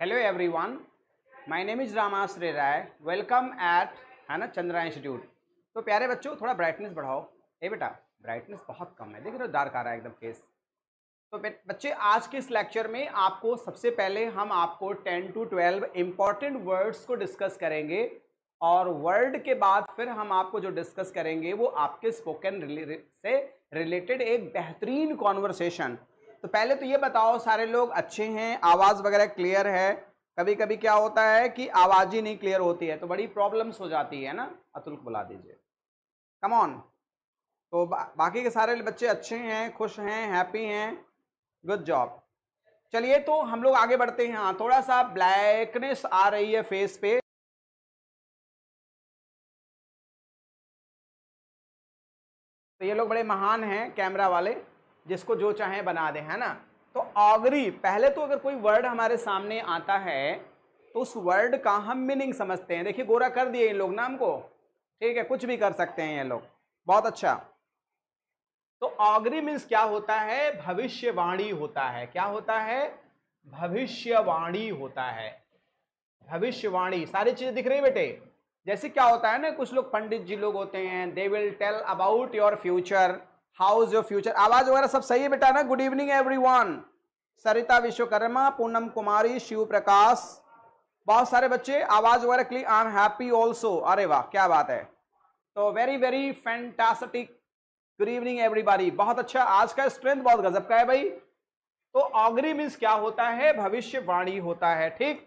Hello everyone my name is Ramashray Rai welcome at है ना Chandra institute तो प्यारे बच्चों थोड़ा ब्राइटनेस बढ़ाओ ए बेटा ब्राइटनेस बहुत कम है देख रहे हो डार्क आ रहा है एकदम फेस तो बच्चे आज के इस लेक्चर में आपको सबसे पहले हम आपको ten to twelve important words को डिस्कस करेंगे और वर्ड के बाद फिर हम आपको जो डिस्कस करेंगे वो आपके स्पोकन रिले, से रिलेटेड एक बेहतरीन कॉन्वर्सेशन तो पहले तो ये बताओ सारे लोग अच्छे हैं आवाज़ वगैरह क्लियर है कभी कभी क्या होता है कि आवाज़ ही नहीं क्लियर होती है तो बड़ी प्रॉब्लम्स हो जाती है ना अतुल को बुला दीजिए कम ऑन तो बा, बाकी के सारे बच्चे अच्छे हैं खुश हैं हैप्पी हैं गुड जॉब चलिए तो हम लोग आगे बढ़ते हैं हाँ थोड़ा सा ब्लैकनेस आ रही है फेस पे तो ये लोग बड़े महान हैं कैमरा वाले जिसको जो चाहे बना दे है ना तो ऑगरी पहले तो अगर कोई वर्ड हमारे सामने आता है तो उस वर्ड का हम मीनिंग समझते हैं देखिए गोरा कर दिए इन लोग ना हमको ठीक है कुछ भी कर सकते हैं ये लोग बहुत अच्छा तो ऑगरी मीन्स क्या होता है भविष्यवाणी होता है क्या होता है भविष्यवाणी होता है भविष्यवाणी सारी चीज़ें दिख रही बेटे जैसे क्या होता है ना कुछ लोग पंडित जी लोग होते हैं they will tell about your future how is your future आवाज वगैरह सब सही है बेटा ना good evening everyone Sarita Vishwakarma Poonam Kumari Shiv Prakash बहुत सारे बच्चे आवाज वगैरह clear I am happy also अरे वाह क्या बात है तो very very fantastic good evening everybody बहुत अच्छा आज का स्ट्रेंथ बहुत गजब का है भाई तो ऑगरी मीन्स क्या होता है भविष्यवाणी होता है ठीक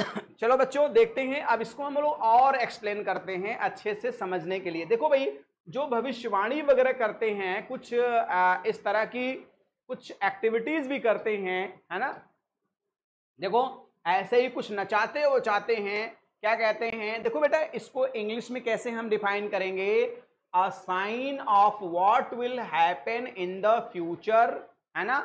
चलो बच्चों देखते हैं अब इसको हम लोग और एक्सप्लेन करते हैं अच्छे से समझने के लिए देखो भाई जो भविष्यवाणी वगैरह करते हैं कुछ इस तरह की कुछ एक्टिविटीज भी करते हैं है ना देखो ऐसे ही कुछ नचाते वो चाहते हैं क्या कहते हैं देखो बेटा इसको इंग्लिश में कैसे हम डिफाइन करेंगे a sign of what will happen in the future है ना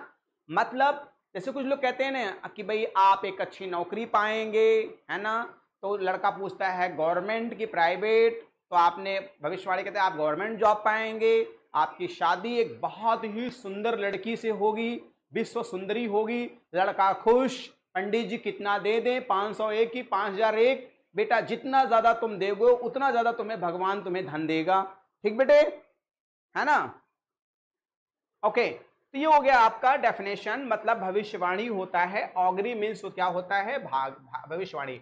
मतलब जैसे कुछ लोग कहते हैं ना कि भाई आप एक अच्छी नौकरी पाएंगे है ना तो लड़का पूछता है गवर्नमेंट की प्राइवेट तो आपने भविष्यवाणी कहते हैं आप गवर्नमेंट जॉब पाएंगे आपकी शादी एक बहुत ही सुंदर लड़की से होगी विश्व सुंदरी होगी लड़का खुश पंडित जी कितना दे दें पाँच सौ एक की पाँच हजार एक बेटा जितना ज़्यादा तुम देगो उतना ज़्यादा तुम्हें भगवान तुम्हें धन देगा ठीक बेटे है ना ओके तो ये हो गया आपका डेफिनेशन मतलब भविष्यवाणी होता है ऑगरी मीन्स तो क्या होता है भाग, भाग भविष्यवाणी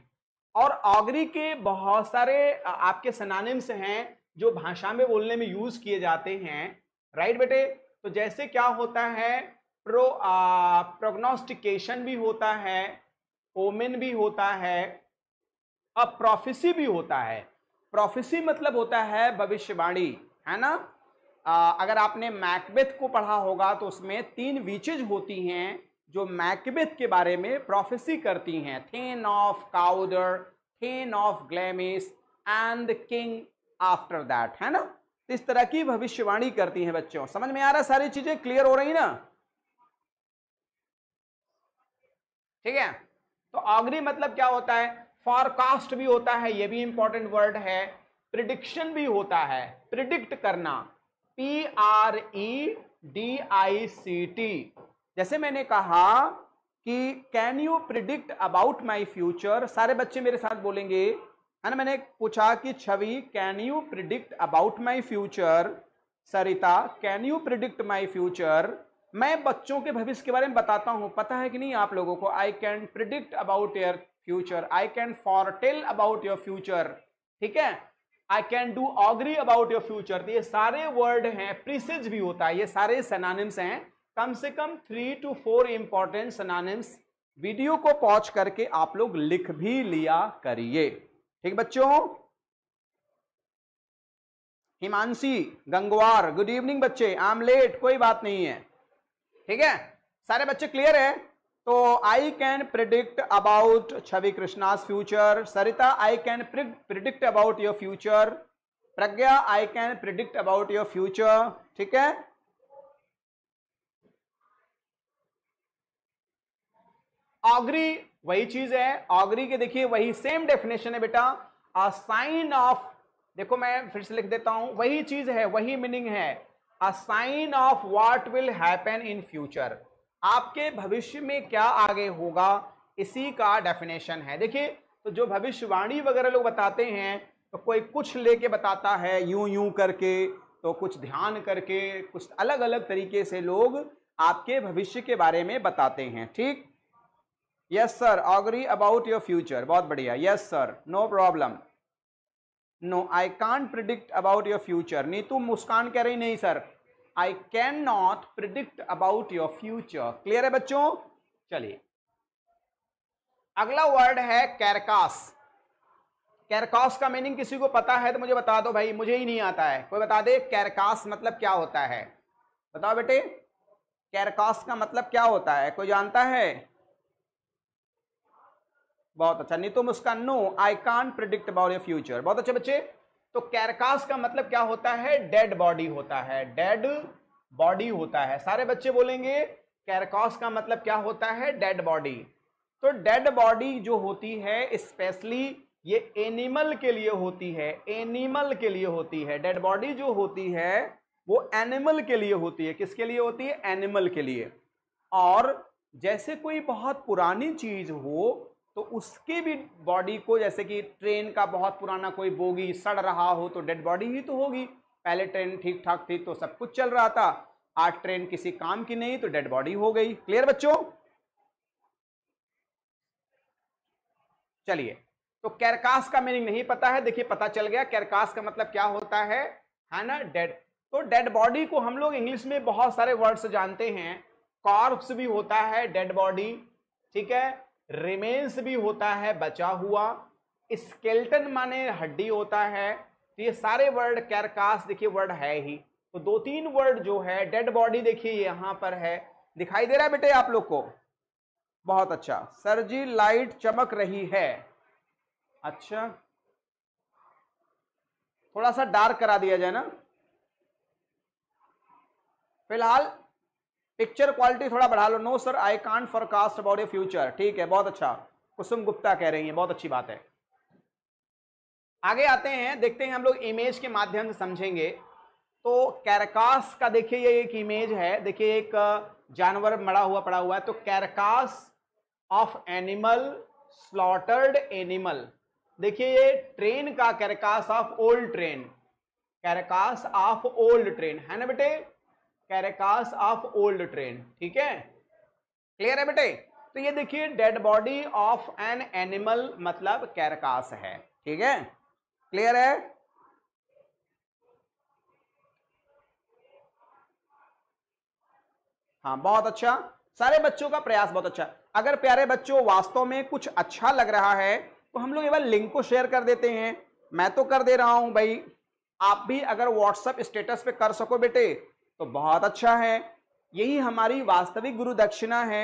और ऑगरी के बहुत सारे आपके सनानिम्स हैं जो भाषा में बोलने में यूज किए जाते हैं राइट बेटे तो जैसे क्या होता है प्रो प्रोग्नोस्टिकेशन भी होता है ओमेन भी होता है अब प्रोफेसी भी होता है प्रोफेसी मतलब होता है भविष्यवाणी है ना आ, अगर आपने मैकबेथ को पढ़ा होगा तो उसमें तीन वीचेज होती हैं जो मैकबेथ के बारे में प्रोफेसी करती हैं thane of Cawdor thane of Glamis and king after that है ना इस तरह की भविष्यवाणी करती हैं बच्चों समझ में आ रहा सारी चीजें क्लियर हो रही ना ठीक है तो आगरी मतलब क्या होता है फॉरकास्ट भी होता है ये भी इंपॉर्टेंट वर्ड है प्रिडिक्शन भी होता है प्रिडिक्ट करना P R E D I C T जैसे मैंने कहा कि can you predict about my future सारे बच्चे मेरे साथ बोलेंगे है ना मैंने पूछा कि Chhavi can you predict about my future Sarita can you predict my future मैं बच्चों के भविष्य के बारे में बताता हूँ पता है कि नहीं आप लोगों को I can predict about your future I can tell about your future ठीक है I can do augury about your future ये सारे वर्ड हैं प्रिसेज भी होता है ये सारे सेनानिम्स हैं कम से कम three two four important synonyms video को पॉज करके आप लोग लिख भी लिया करिए ठीक बच्चों हिमांशी गंगवार गुड इवनिंग बच्चे आई एम लेट कोई बात नहीं है ठीक है सारे बच्चे क्लियर है तो I can predict about Chhavi Krishna's future Sarita I can predict about your future Pragya I can predict about your future ठीक है ऑगरी वही चीज है ऑगरी के देखिए वही सेम डेफिनेशन है बेटा अ साइन ऑफ देखो मैं फिर से लिख देता हूं वही चीज है वही मीनिंग है a sign of what will happen in future आपके भविष्य में क्या आगे होगा इसी का डेफिनेशन है देखिए तो जो भविष्यवाणी वगैरह लोग बताते हैं तो कोई कुछ लेके बताता है यूं यूं करके तो कुछ ध्यान करके कुछ अलग अलग तरीके से लोग आपके भविष्य के बारे में बताते हैं ठीक yes sir augury about your future बहुत बढ़िया yes sir no problem no I can't predict about your future Neetu Muskan कह रही नहीं sir I can not predict about your future clear है बच्चों चलिए अगला वर्ड है कैरकास कैरकास का मीनिंग किसी को पता है तो मुझे बता दो भाई मुझे ही नहीं आता है कोई बता दे कैरकास मतलब क्या होता है बताओ बेटे कैरकास का मतलब क्या होता है कोई जानता है बहुत अच्छा Neetu Muskan no I can predict about your future बहुत अच्छे बच्चे तो कैरकास का मतलब क्या होता है डेड बॉडी होता है डेड बॉडी होता है सारे बच्चे बोलेंगे कैरकास का मतलब क्या होता है डेड बॉडी तो डेड बॉडी जो होती है स्पेशली ये एनिमल के लिए होती है एनिमल के लिए होती है डेड बॉडी जो होती है वो एनिमल के लिए होती है किसके लिए होती है एनिमल के लिए और जैसे कोई बहुत पुरानी चीज हो तो उसकी भी बॉडी को जैसे कि ट्रेन का बहुत पुराना कोई बोगी सड़ रहा हो तो डेड बॉडी ही तो होगी पहले ट्रेन ठीक ठाक थी तो सब कुछ चल रहा था आज ट्रेन किसी काम की नहीं तो डेड बॉडी हो गई क्लियर बच्चों चलिए तो कैरकास का मीनिंग नहीं पता है देखिए पता चल गया कैरकास का मतलब क्या होता है है ना डेड तो डेड बॉडी को हम लोग इंग्लिश में बहुत सारे वर्ड्स जानते हैं कॉर्प्स भी होता है डेड बॉडी ठीक है रिमेन्स भी होता है बचा हुआ स्केल्टन माने हड्डी होता है तो ये सारे वर्ड कैरकास देखिए वर्ड है ही तो दो तीन वर्ड जो है डेड बॉडी देखिए यहां पर है दिखाई दे रहा है बेटे आप लोग को बहुत अच्छा सर जी लाइट चमक रही है अच्छा थोड़ा सा डार्क करा दिया जाए ना फिलहाल पिक्चर क्वालिटी थोड़ा बढ़ा लो no sir I can't forecast about a future ठीक है बहुत अच्छा कुसुम गुप्ता कह रही है बहुत अच्छी बात है आगे आते हैं देखते हैं हम लोग इमेज के माध्यम से समझेंगे तो कैरकास का देखिए ये एक इमेज है देखिए एक जानवर मरा हुआ पड़ा हुआ है तो carcass of animal slaughtered animal देखिए ये ट्रेन का carcass of old train carcass of old train है ना बेटे कैरेकास ऑफ ओल्ड ट्रेन ठीक है क्लियर है बेटे तो ये देखिए dead body of an animal मतलब कैरकास है ठीक है क्लियर है हाँ बहुत अच्छा सारे बच्चों का प्रयास बहुत अच्छा अगर प्यारे बच्चों वास्तव में कुछ अच्छा लग रहा है तो हम लोग बार लिंक को शेयर कर देते हैं मैं तो कर दे रहा हूं भाई आप भी अगर व्हाट्सएप स्टेटस पे कर सको बेटे तो बहुत अच्छा है यही हमारी वास्तविक गुरु दक्षिणा है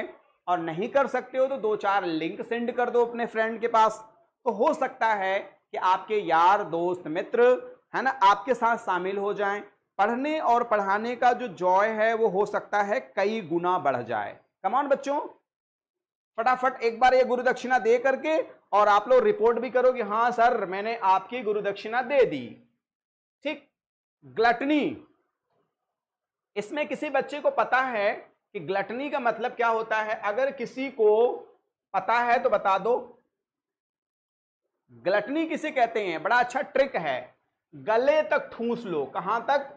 और नहीं कर सकते हो तो दो चार लिंक सेंड कर दो अपने फ्रेंड के पास तो हो सकता है कि आपके यार दोस्त मित्र है ना आपके साथ शामिल हो जाएं पढ़ने और पढ़ाने का जो जॉय है वो हो सकता है कई गुना बढ़ जाए कमान बच्चों फटाफट एक बार ये गुरु दक्षिणा दे करके और आप लोग रिपोर्ट भी करो कि हाँ सर मैंने आपकी गुरु दक्षिणा दे दी ठीक ग्लटनी इसमें किसी बच्चे को पता है कि ग्लटनी का मतलब क्या होता है अगर किसी को पता है तो बता दो ग्लटनी किसे कहते हैं बड़ा अच्छा ट्रिक है गले तक ठूस लो कहां तक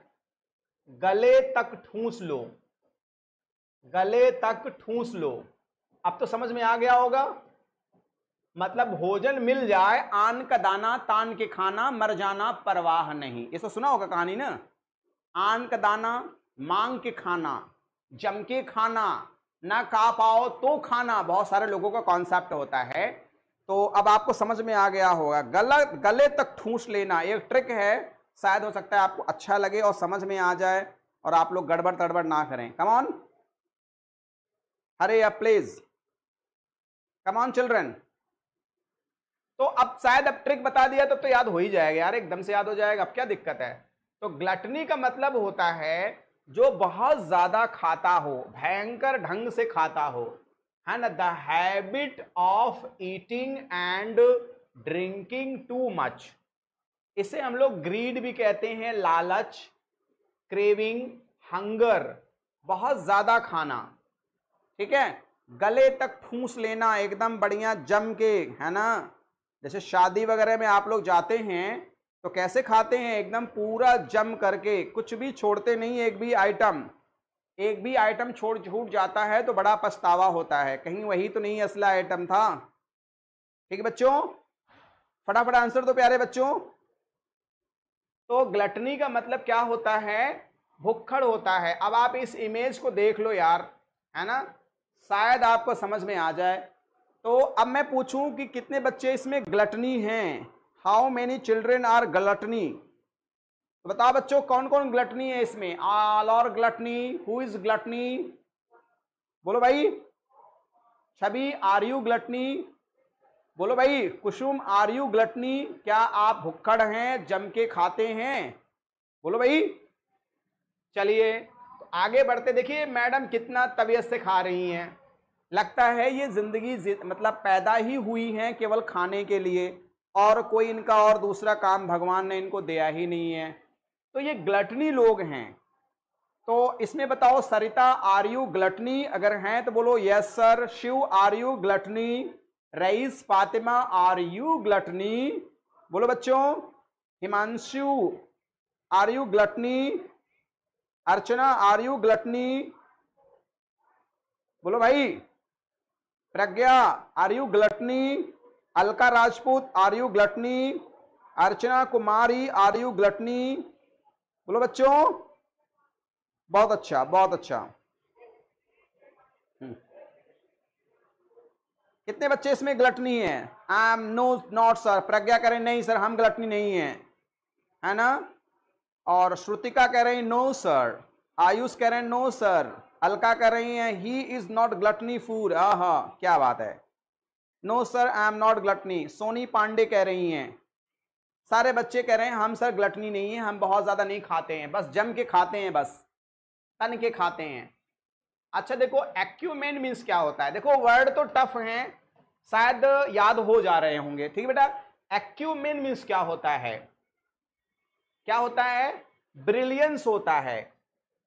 गले तक ठूस लो गले तक ठूस लो अब तो समझ में आ गया होगा मतलब भोजन मिल जाए आन का दाना तान के खाना मर जाना परवाह नहीं ये तो सुना होगा कहानी ना आन का दाना मांग के खाना जम के खाना ना खा पाओ तो खाना बहुत सारे लोगों का कॉन्सेप्ट होता है तो अब आपको समझ में आ गया होगा गला गले तक ठूस लेना एक ट्रिक है शायद हो सकता है आपको अच्छा लगे और समझ में आ जाए और आप लोग गड़बड़ तड़बड़ ना करें कम ऑन अरे या प्लीज कम ऑन चिल्ड्रन तो अब शायद अब ट्रिक बता दिया तब तो, तो याद हो ही जाएगा यार एकदम से याद हो जाएगा अब क्या दिक्कत है तो ग्लटनी का मतलब होता है जो बहुत ज्यादा खाता हो भयंकर ढंग से खाता हो है ना the habit of eating and drinking too much इसे हम लोग ग्रीड भी कहते हैं लालच क्रेविंग हंगर बहुत ज्यादा खाना ठीक है गले तक ठूस लेना एकदम बढ़िया जम के है ना जैसे शादी वगैरह में आप लोग जाते हैं तो कैसे खाते हैं एकदम पूरा जम करके कुछ भी छोड़ते नहीं एक भी आइटम एक भी आइटम छोड़ छूट जाता है तो बड़ा पछतावा होता है कहीं वही तो नहीं असला आइटम था ठीक है बच्चों फटाफट आंसर तो प्यारे बच्चों तो ग्लटनी का मतलब क्या होता है भुक्खड़ होता है अब आप इस इमेज को देख लो यार है ना शायद आपको समझ में आ जाए तो अब मैं पूछूं कि कितने बच्चे इसमें ग्लटनी हैं how many children are gluttony तो बता बच्चों कौन कौन ग्लटनी है इसमें आल और ग्लटनी हु इज ग्लटनी बोलो भाई छबी आर यू ग्लटनी बोलो भाई कुसुम आर यू ग्लटनी क्या आप भुक्खड़ हैं जम के खाते हैं बोलो भाई चलिए तो आगे बढ़ते देखिए मैडम कितना तबीयत से खा रही हैं लगता है ये ज़िंदगी मतलब पैदा ही हुई हैं केवल खाने के लिए और कोई इनका और दूसरा काम भगवान ने इनको दिया ही नहीं है तो ये ग्लटनी लोग हैं तो इसमें बताओ सरिता आर यू ग्लटनी अगर हैं तो बोलो yes sir Shiv are you gluttony Raees Fatima are you gluttony बोलो बच्चों Himanshu are you gluttony Archana are you gluttony बोलो भाई Pragya are you gluttony Alka Rajput are you gluttony Archana Kumari are you gluttony बोलो बच्चों बहुत अच्छा बहुत अच्छा हम्म। कितने बच्चे इसमें ग्लटनी है I am no not sir Pragya कह रहे नहीं सर हम ग्लटनी नहीं है है ना और श्रुतिका कह रही नो सर आयुष कह रहे हैं नो सर अलका कह रही है he is not gluttony food हा क्या बात है no sir I am not gluttony Soni Pandey कह रही हैं सारे बच्चे कह रहे हैं हम सर ग्लटनी नहीं है हम बहुत ज़्यादा नहीं खाते हैं बस जम के खाते हैं बस तन के खाते हैं अच्छा देखो एक्यूमेन मीन्स क्या होता है देखो वर्ड तो टफ है शायद याद हो जा रहे होंगे ठीक है बेटा एक्यूमेन मीन्स क्या होता है क्या होता है ब्रिलियंस होता है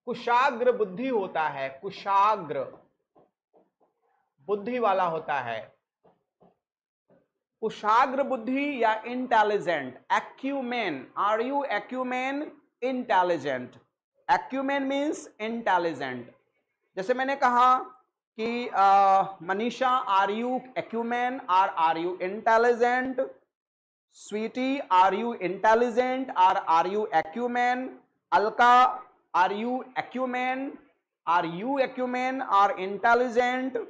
कुशाग्र बुद्धि होता है कुशाग्र बुद्धि वाला होता है कुशाग्र बुद्धि या intelligent acumen are you acumen intelligent acumen means intelligent जैसे मैंने कहा कि Manisha are you acumen are are you intelligent Sweety are you intelligent are are you acumen Alka are you acumen are you acumen are intelligent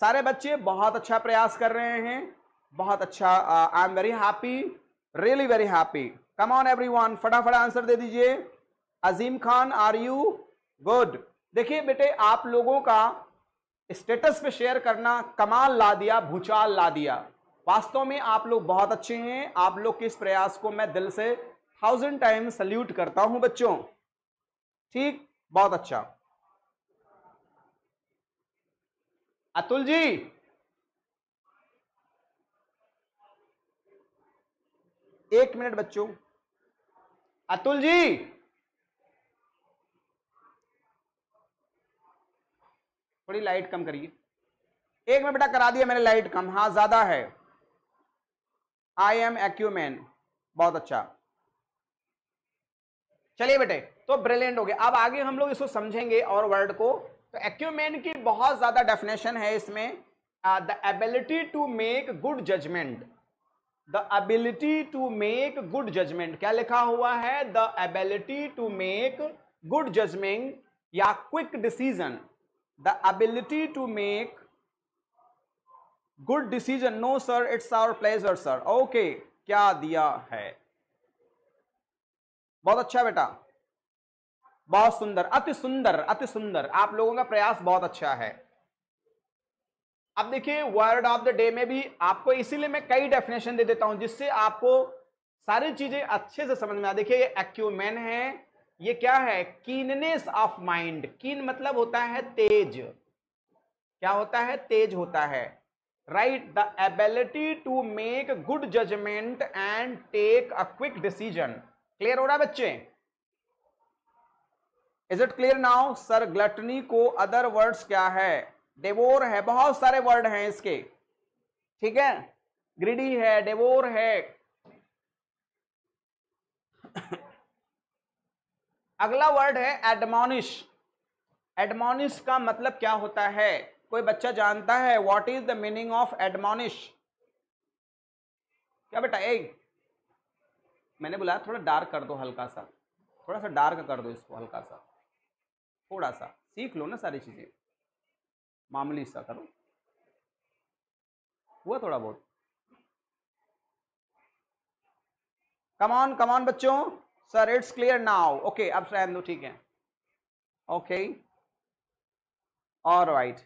सारे बच्चे बहुत अच्छा प्रयास कर रहे हैं बहुत अच्छा I am very happy really very happy come on one फटाफट आंसर दे दीजिए Azeem Khan are you good देखिए बेटे आप लोगों का स्टेटस पे शेयर करना कमाल ला दिया भूचाल ला दिया वास्तव में आप लोग बहुत अच्छे हैं आप लोग के इस प्रयास को मैं दिल से थाउजेंड टाइम सल्यूट करता हूं बच्चों ठीक बहुत अच्छा अतुल जी एक मिनट बच्चों अतुल जी थोड़ी लाइट कम करिए एक मिनट बेटा करा दिया मैंने लाइट कम हाँ ज्यादा है आई एम एक्यूमैन बहुत अच्छा चलिए बेटे तो ब्रिलियंट हो गया अब आगे हम लोग इसको समझेंगे और वर्ड को तो एक्यूमैन की बहुत ज्यादा डेफिनेशन है इसमें the ability to make good judgement the ability to make good judgement क्या लिखा हुआ है the ability to make good judgement या quick decision the ability to make good decision no sir it's our pleasure sir okay क्या दिया है बहुत अच्छा बेटा बहुत सुंदर अति सुंदर अति सुंदर आप लोगों का प्रयास बहुत अच्छा है अब देखिए वर्ड ऑफ द डे में भी आपको इसीलिए मैं कई डेफिनेशन दे देता हूं जिससे आपको सारी चीजें अच्छे से समझ में आ देखिए ये एक्यूमेन है ये क्या है कीननेस ऑफ माइंड कीन मतलब होता है तेज क्या होता है तेज होता है right the ability to make good judgement and take a quick decision clear हो रहा है बच्चे is it clear now sir gluttony को अदर वर्ड्स क्या है डेवोर है बहुत सारे वर्ड हैं इसके ठीक है ग्रीडी है डेवोर है अगला वर्ड है एडमोनिश एडमोनिश का मतलब क्या होता है कोई बच्चा जानता है what is the meaning of admonish क्या बेटा ए मैंने बुलाया थोड़ा डार्क कर दो हल्का सा थोड़ा सा डार्क कर दो इसको हल्का सा थोड़ा सा सीख लो ना सारी चीज़ें मामूली सा करो हुआ थोड़ा बहुत कमान कमान बच्चों sir it's clear now okay अब सहन दो ठीक है ओके और राइट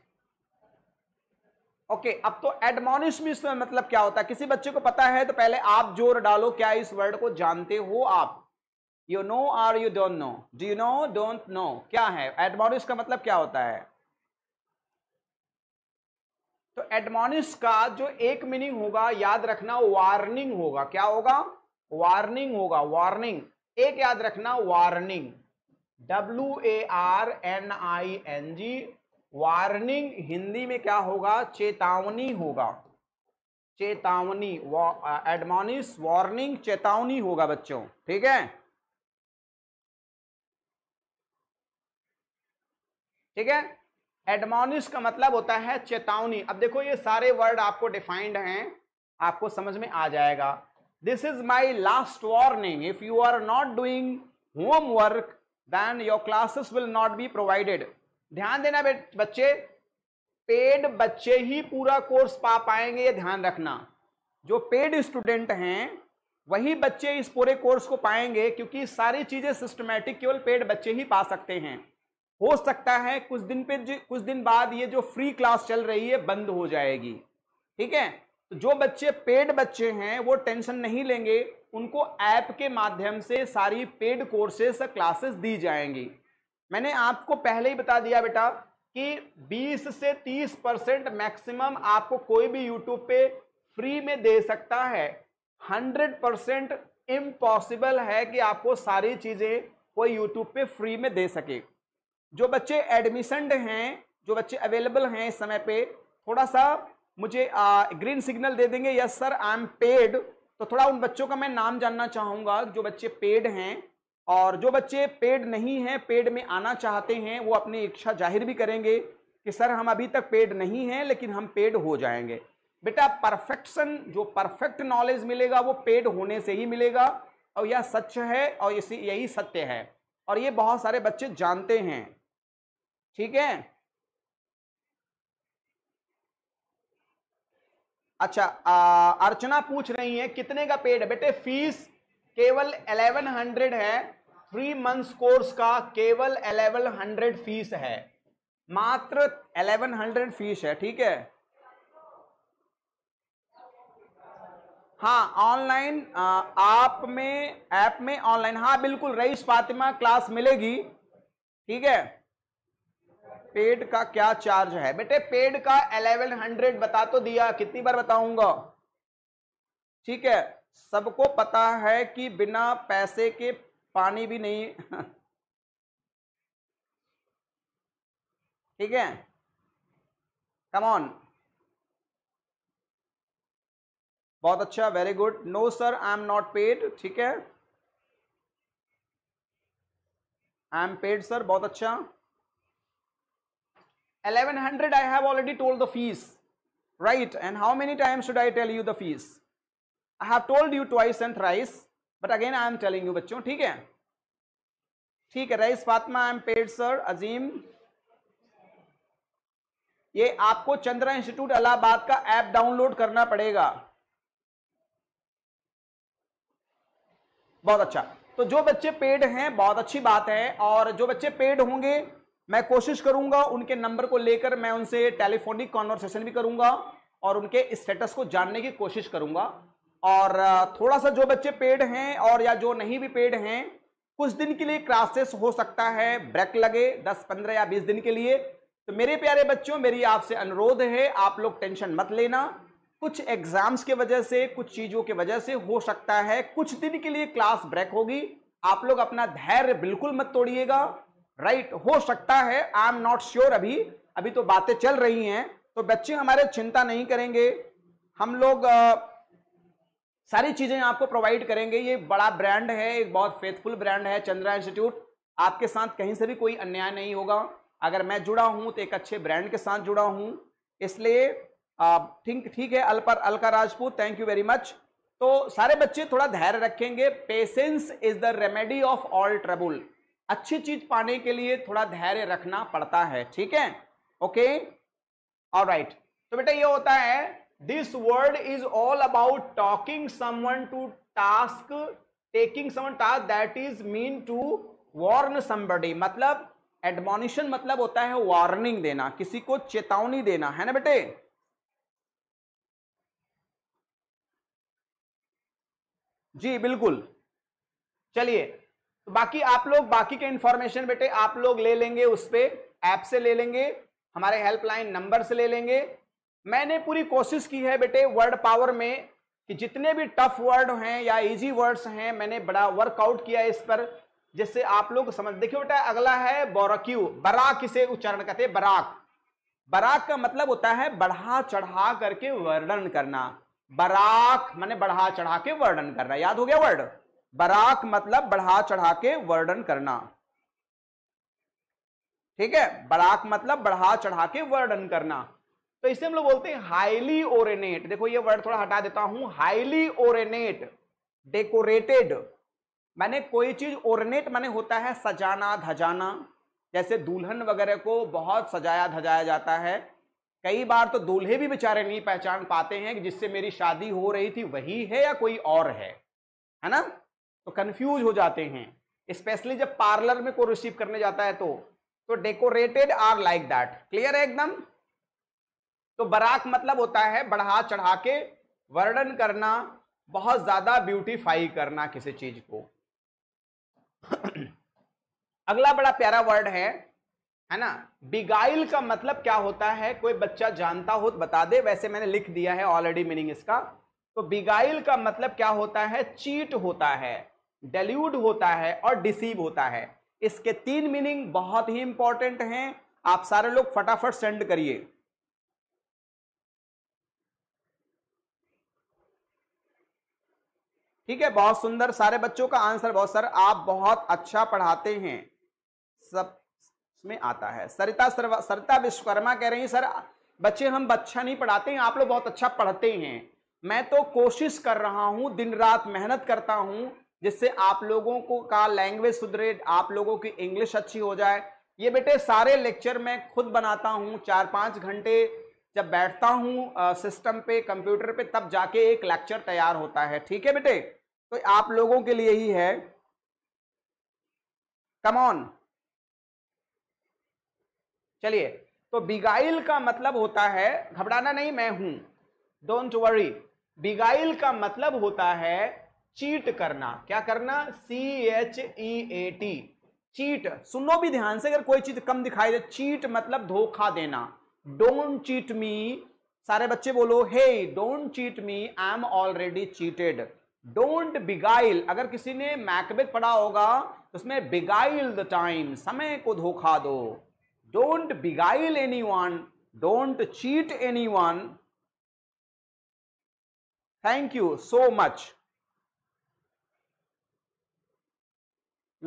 ओके अब तो एडमोनिश में मतलब क्या होता है किसी बच्चे को पता है तो पहले आप जोर डालो क्या इस वर्ड को जानते हो आप you know are you don't know do you know don't know क्या है एडमोनिश का मतलब क्या होता है तो एडमोनिस का जो एक मीनिंग होगा याद रखना वार्निंग होगा क्या होगा वार्निंग होगा वार्निंग एक याद रखना warning W A R N I N G warning Hindi में क्या होगा चेतावनी होगा चेतावनी एडमोनिस वार्निंग चेतावनी होगा बच्चों ठीक है ठीक है एडमोनिश का मतलब होता है चेतावनी अब देखो ये सारे वर्ड आपको डिफाइंड हैं आपको समझ में आ जाएगा this is my last warning if you are not doing homework then your classes will not be provided ध्यान देना बच्चे पेड बच्चे ही पूरा कोर्स पा पाएंगे ये ध्यान रखना जो पेड स्टूडेंट हैं वही बच्चे इस पूरे कोर्स को पाएंगे क्योंकि सारी चीज़ें सिस्टमेटिक केवल पेड बच्चे ही पा सकते हैं हो सकता है कुछ दिन पे कुछ दिन बाद ये जो फ्री क्लास चल रही है बंद हो जाएगी ठीक है तो जो बच्चे पेड बच्चे हैं वो टेंशन नहीं लेंगे उनको ऐप के माध्यम से सारी पेड कोर्सेस क्लासेस दी जाएंगी मैंने आपको पहले ही बता दिया बेटा कि 20 से 30 परसेंट मैक्सिमम आपको कोई भी यूट्यूब पे फ्री में दे सकता है 100 परसेंट इम्पॉसिबल है कि आपको सारी चीज़ें कोई यूट्यूब पे फ्री में दे सके जो बच्चे एडमिशनड हैं जो बच्चे अवेलेबल हैं इस समय पे थोड़ा सा मुझे आ, ग्रीन सिग्नल दे देंगे yes sir I am paid तो थोड़ा उन बच्चों का मैं नाम जानना चाहूँगा जो बच्चे पेड हैं और जो बच्चे पेड नहीं हैं पेड में आना चाहते हैं वो अपनी इच्छा जाहिर भी करेंगे कि सर हम अभी तक पेड नहीं हैं लेकिन हम पेड हो जाएंगे बेटा परफेक्शन जो परफेक्ट नॉलेज मिलेगा वो पेड होने से ही मिलेगा और यह सच है और इसी यही सत्य है और ये बहुत सारे बच्चे जानते हैं ठीक है अच्छा आ, अर्चना पूछ रही है कितने का पेड है बेटे फीस केवल 1100 है थ्री मंथ्स कोर्स का केवल 1100 फीस है मात्र 1100 फीस है ठीक है हाँ ऑनलाइन आप में ऐप में ऑनलाइन हाँ बिल्कुल रईस फातिमा क्लास मिलेगी ठीक है पेड का क्या चार्ज है बेटे पेड का 1100 बता तो दिया कितनी बार बताऊंगा ठीक है सबको पता है कि बिना पैसे के पानी भी नहीं ठीक है कम ऑन बहुत अच्छा very good no sir I am not paid ठीक है आई एम पेड सर बहुत अच्छा 1100 I have already told the fees, right? And how many times should I tell you the fees? I have told you twice and thrice, but again I am telling you बच्चों ठीक है ठीक है Rais fatma i am paid sir azim ये आपको Chandra institute Allahabad का app download करना पड़ेगा बहुत अच्छा तो जो बच्चे पेड हैं बहुत अच्छी बात है और जो बच्चे पेड होंगे मैं कोशिश करूंगा उनके नंबर को लेकर मैं उनसे टेलीफोनिक कॉन्वर्सेशन भी करूंगा और उनके स्टेटस को जानने की कोशिश करूंगा और थोड़ा सा जो बच्चे पेड हैं और या जो नहीं भी पेड हैं कुछ दिन के लिए क्लासेस हो सकता है ब्रेक लगे 10 15 या 20 दिन के लिए तो मेरे प्यारे बच्चों मेरी आपसे अनुरोध है आप लोग टेंशन मत लेना कुछ एग्जाम्स के वजह से कुछ चीज़ों के वजह से हो सकता है कुछ दिन के लिए क्लास ब्रेक होगी आप लोग अपना धैर्य बिल्कुल मत तोड़िएगा राइट right, हो सकता है आई एम नॉट श्योर अभी अभी तो बातें चल रही हैं तो बच्चे हमारे चिंता नहीं करेंगे हम लोग आ, सारी चीज़ें आपको प्रोवाइड करेंगे ये बड़ा ब्रांड है एक बहुत फेथफुल ब्रांड है चंद्रा इंस्टीट्यूट आपके साथ कहीं से भी कोई अन्याय नहीं होगा अगर मैं जुड़ा हूं तो एक अच्छे ब्रांड के साथ जुड़ा हूं इसलिए ठीक ठीक है अलपर Alka Rajput thank you very much तो सारे बच्चे थोड़ा धैर्य रखेंगे patience is the remedy of all trouble अच्छी चीज पाने के लिए थोड़ा धैर्य रखना पड़ता है ठीक है ओके और राइट तो बेटा ये होता है this word is all about talking someone to task taking someone task that is mean to warn somebody मतलब एडमोनिशन मतलब होता है वार्निंग देना किसी को चेतावनी देना है ना बेटे जी बिल्कुल चलिए बाकी आप लोग बाकी के इंफॉर्मेशन बेटे आप लोग ले लेंगे उस पर ऐप से ले लेंगे हमारे हेल्पलाइन नंबर से ले लेंगे मैंने पूरी कोशिश की है बेटे वर्ड पावर में कि जितने भी टफ वर्ड हैं या इजी वर्ड्स हैं मैंने बड़ा वर्कआउट किया है इस पर जिससे आप लोग समझ देखिए बेटा अगला है बोरक्यू बराक इसे उच्चारण कहते हैं बराक बराक का मतलब होता है बढ़ा चढ़ा करके वर्णन करना बराक माने बढ़ा चढ़ा के वर्णन करना याद हो गया वर्ड बराक मतलब बढ़ा चढ़ा के वर्णन करना ठीक है बराक मतलब बढ़ा चढ़ा के वर्णन करना तो इसे हम लोग बोलते हैं हाईली ओरेनेट देखो ये वर्ड थोड़ा हटा देता हूं हाईली ओरेनेट डेकोरेटेड मैंने कोई चीज ओरनेट मैंने होता है सजाना धजाना जैसे दुल्हन वगैरह को बहुत सजाया धजाया जाता है कई बार तो दूल्हे भी बेचारे नहीं पहचान पाते हैं कि जिससे मेरी शादी हो रही थी वही है या कोई और है है ना तो कंफ्यूज हो जाते हैं स्पेशली जब पार्लर में को रिसीव करने जाता है तो तो decorated or like that clear है एकदम तो बराक मतलब होता है बढ़ा चढ़ा के वर्णन करना बहुत ज्यादा ब्यूटीफाई करना किसी चीज को अगला बड़ा प्यारा वर्ड है है ना बिगाइल का मतलब क्या होता है कोई बच्चा जानता हो तो बता दे वैसे मैंने लिख दिया है ऑलरेडी मीनिंग इसका तो बिगाइल का मतलब क्या होता है चीट होता है डेल्यूड होता है और डिसीव होता है इसके तीन मीनिंग बहुत ही इंपॉर्टेंट हैं आप सारे लोग फटाफट सेंड करिए ठीक है बहुत सुंदर सारे बच्चों का आंसर बहुत सर आप बहुत अच्छा पढ़ाते हैं सब में आता है सरिता सरिता विश्वकर्मा कह रही सर बच्चे हम अच्छा नहीं पढ़ाते हैं आप लोग बहुत अच्छा पढ़ते हैं मैं तो कोशिश कर रहा हूं दिन रात मेहनत करता हूं जिससे आप लोगों को का लैंग्वेज सुधरे आप लोगों की इंग्लिश अच्छी हो जाए ये बेटे सारे लेक्चर मैं खुद बनाता हूं चार पाँच घंटे जब बैठता हूं सिस्टम पे कंप्यूटर पे तब जाके एक लेक्चर तैयार होता है ठीक है बेटे तो आप लोगों के लिए ही है कमॉन चलिए तो बिगाइल का मतलब होता है घबराना नहीं मैं हूं डोंट वरी बिगाइल का मतलब होता है चीट करना क्या करना C H E A T cheat सुनो भी ध्यान से अगर कोई चीज कम दिखाई दे चीट मतलब धोखा देना डोंट चीट मी सारे बच्चे बोलो hey don't cheat me I am already cheated don't beguile अगर किसी ने मैकबेथ पढ़ा होगा तो उसमें बिगाइल द टाइम समय को धोखा दो don't beguile anyone don't cheat anyone thank you so much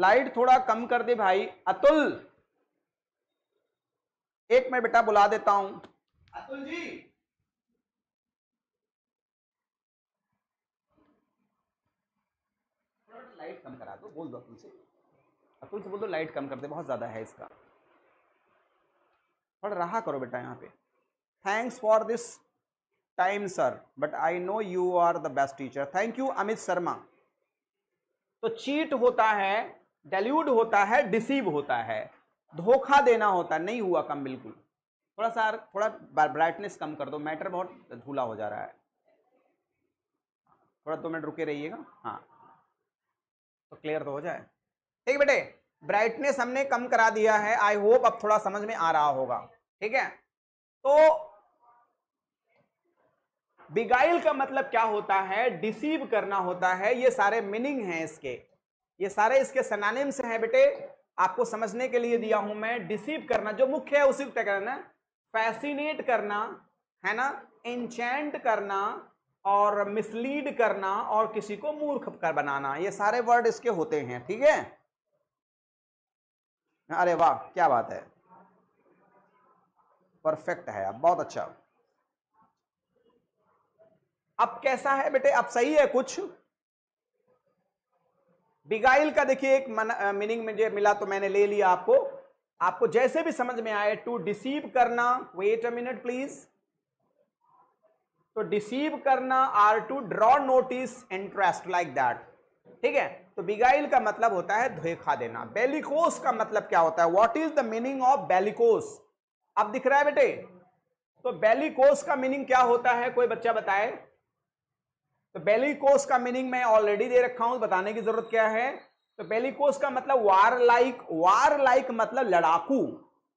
light थोड़ा कम कर दे भाई अतुल एक मिनट बेटा बुला देता हूं अतुल जी लाइट कम करा दो बोल दो अतुल से अतुल से बोल दो लाइट कम कर दे बहुत ज्यादा है इसका थोड़ा रहा करो बेटा यहाँ पे thanks for this time sir but I know you are the best teacher thank you Amit Sharma तो चीट होता है डेल्यूड होता है डिसीव होता है धोखा देना होता है नहीं हुआ कम बिल्कुल थोड़ा सा थोड़ा ब्राइटनेस कम कर दो मैटर बहुत धूला हो जा रहा है थोड़ा दो मिनट रुके रहिएगा हाँ तो क्लियर तो हो जाए ठीक बेटे ब्राइटनेस हमने कम करा दिया है आई होप अब थोड़ा समझ में आ रहा होगा ठीक है तो बिगाइल का मतलब क्या होता है डिसीव करना होता है ये सारे मीनिंग हैं इसके ये सारे इसके से हैं बेटे आपको समझने के लिए दिया हूं मैं डिसीव करना जो मुख्य है उसी को करना फैसिनेट करना है ना इंचेंट करना और मिसलीड करना और किसी को मूर्ख कर बनाना ये सारे वर्ड इसके होते हैं ठीक है अरे वाह क्या बात है परफेक्ट है आप बहुत अच्छा अब कैसा है बेटे अब सही है कुछ बिगाइल का देखिए एक मीनिंग मुझे मिला तो मैंने ले लिया आपको आपको जैसे भी समझ में आए टू डिसीव करना वेट अ मिनट प्लीज तो डिसीव करना or to draw notice interest like that ठीक है तो बिगाइल का मतलब होता है धोखा देना बेलिकोस का मतलब क्या होता है what is the meaning of bellicose अब दिख रहा है बेटे तो बेलिकोस का मीनिंग क्या होता है कोई बच्चा बताए तो बेलिकोस का मीनिंग मैं ऑलरेडी दे रखा हूं तो बताने की जरूरत क्या है तो बेलिकोस का मतलब वार लाइक वार लाइक मतलब लड़ाकू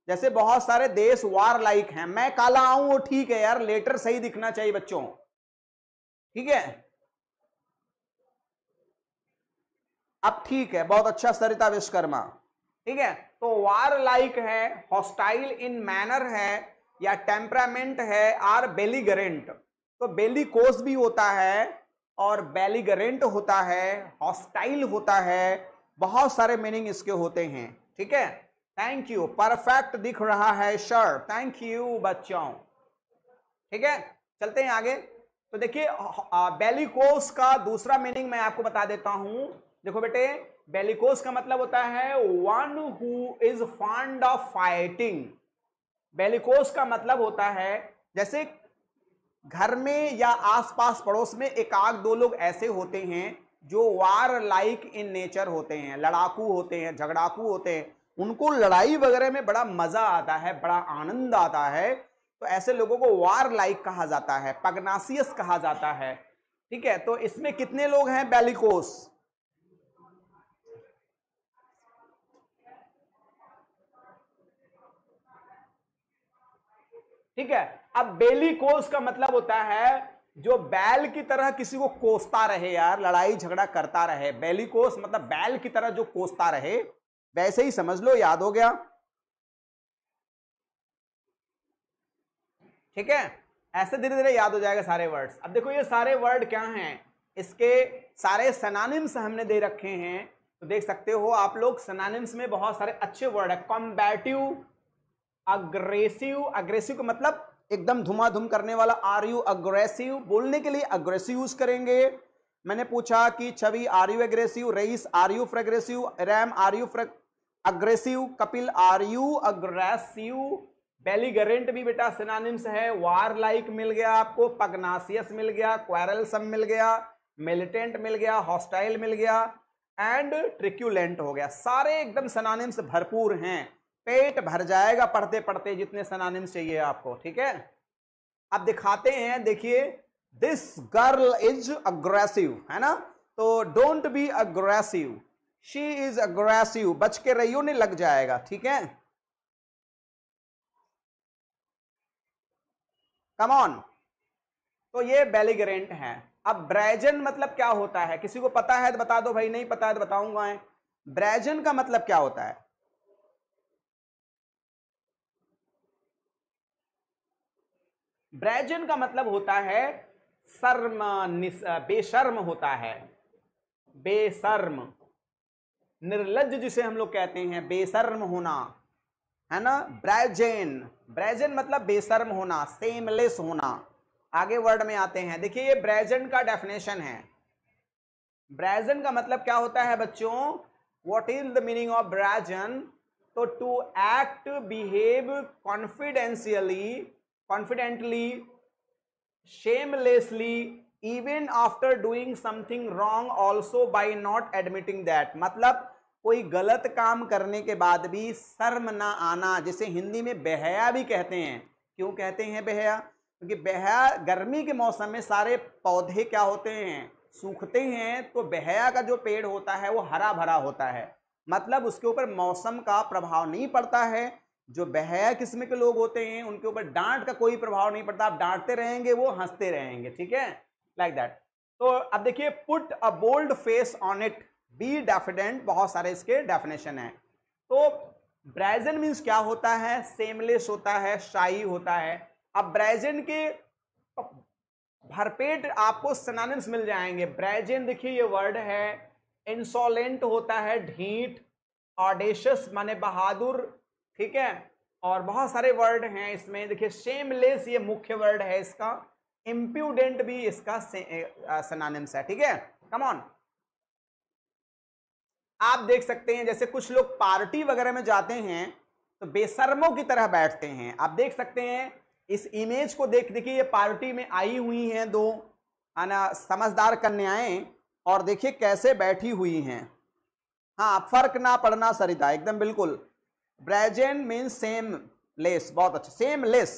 जैसे बहुत सारे देश वार लाइक हैं मैं काला आऊं वो ठीक है यार लेटर सही दिखना चाहिए बच्चों ठीक है अब ठीक है बहुत अच्छा सरिता विश्वकर्मा ठीक है तो वार लाइक है हॉस्टाइल इन मैनर है या टेम्परामेंट है आर बेलीगरेंट तो बेलिकोस भी होता है और बेलीगरेंट होता है हॉस्टाइल होता है बहुत सारे मीनिंग इसके होते हैं ठीक है थैंक यू परफेक्ट दिख रहा है शर थैंक यू बच्चों ठीक है चलते हैं आगे तो देखिए बेलिकोस का दूसरा मीनिंग मैं आपको बता देता हूं देखो बेटे बेलिकोस का मतलब होता है one who is fond of fighting bellicose का मतलब होता है जैसे घर में या आसपास पड़ोस में एक आध दो लोग ऐसे होते हैं जो वार लाइक इन नेचर होते हैं लड़ाकू होते हैं झगड़ाकू होते हैं उनको लड़ाई वगैरह में बड़ा मजा आता है बड़ा आनंद आता है तो ऐसे लोगों को वार लाइक कहा जाता है पगनासियस कहा जाता है ठीक है तो इसमें कितने लोग हैं बेलिकोस ठीक है अब बेली कोस का मतलब होता है जो बैल की तरह किसी को कोसता रहे यार लड़ाई झगड़ा करता रहे बेली कोस मतलब बैल की तरह जो कोसता रहे वैसे ही समझ लो याद हो गया ठीक है ऐसे धीरे धीरे याद हो जाएगा सारे वर्ड्स अब देखो ये सारे वर्ड क्या हैं इसके सारे सनानिम्स हमने दे रखे हैं तो देख सकते हो आप लोग सनानिम्स में बहुत सारे अच्छे वर्ड है कॉम्बैटिव अग्रेसिव अग्रेसिव का मतलब एकदम धुमाधुम करने वाला आर यू अग्रेसिव बोलने के लिए अग्रेसिव यूज करेंगे मैंने पूछा कि Chhavi are you aggressive Rais are you फ्रेग्रेसिव रैम आर यू फ्रे aggressive Kapil are you aggressive belligerent भी बेटा सिनानिम्स है वार लाइक मिल गया आपको पगनासियस मिल गया क्वारल मिल गया मिलिटेंट मिल गया हॉस्टाइल मिल गया एंड ट्रिक्यूलेंट हो गया सारे एकदम सनानिम्स भरपूर हैं पेट भर जाएगा पढ़ते पढ़ते जितने सनानिम्स चाहिए आपको ठीक है अब दिखाते हैं देखिए दिस गर्ल इज अग्रेसिव है ना तो don't be aggressive she is aggressive बच के रहियो नहीं लग जाएगा ठीक है कम ऑन तो ये बेलिग्रेंट है अब ब्रैजन मतलब क्या होता है किसी को पता है तो बता दो भाई नहीं पता है तो बताऊंगा ब्रैजन का मतलब क्या होता है ब्रैजन का मतलब होता है शर्म बेशर्म होता है बेशर्म निर्लज जिसे हम लोग कहते हैं बेशर्म होना है ना ब्रैजेन ब्रैजन मतलब बेशर्म होना सेमलेस होना आगे वर्ड में आते हैं देखिए ये ब्रैजन का डेफिनेशन है ब्रैजन का मतलब क्या होता है बच्चों what is the meaning of brazen तो to act behave confidentially confidently shamelessly even after doing something wrong also by not admitting that मतलब कोई गलत काम करने के बाद भी शर्म ना आना जिसे हिंदी में बेहया भी कहते हैं क्यों कहते हैं बेहया क्योंकि बेहया गर्मी के मौसम में सारे पौधे क्या होते हैं सूखते हैं तो बेहया का जो पेड़ होता है वो हरा भरा होता है मतलब उसके ऊपर मौसम का प्रभाव नहीं पड़ता है जो बहया किस्म के लोग होते हैं उनके ऊपर डांट का कोई प्रभाव नहीं पड़ता आप डांटते रहेंगे वो हंसते रहेंगे ठीक है लाइक दैट तो अब देखिए put a bold face on it be diffident बहुत सारे इसके डेफिनेशन है तो ब्राइजन मीन्स क्या होता है सेमलेस होता है शाही होता है अब ब्राइजन के भरपेट आपको सनानिम्स मिल जाएंगे ब्राइजन देखिए ये वर्ड है इंसोलेंट होता है ढीठ ऑडेशस माने बहादुर ठीक है और बहुत सारे वर्ड हैं इसमें देखिए शेमलेस ये मुख्य वर्ड है इसका इम्प्यूडेंट भी इसका सनानिम्स है ठीक है कम ऑन आप देख सकते हैं जैसे कुछ लोग पार्टी वगैरह में जाते हैं तो बेसरमों की तरह बैठते हैं आप देख सकते हैं इस इमेज को देख देखिए ये पार्टी में आई हुई हैं दो है ना समझदार कन्याएं और देखिए कैसे बैठी हुई हैं हाँ फर्क ना पड़ना सरिता एकदम बिल्कुल ब्रेजेन मीन्स सेम लेस बहुत अच्छा सेम लेस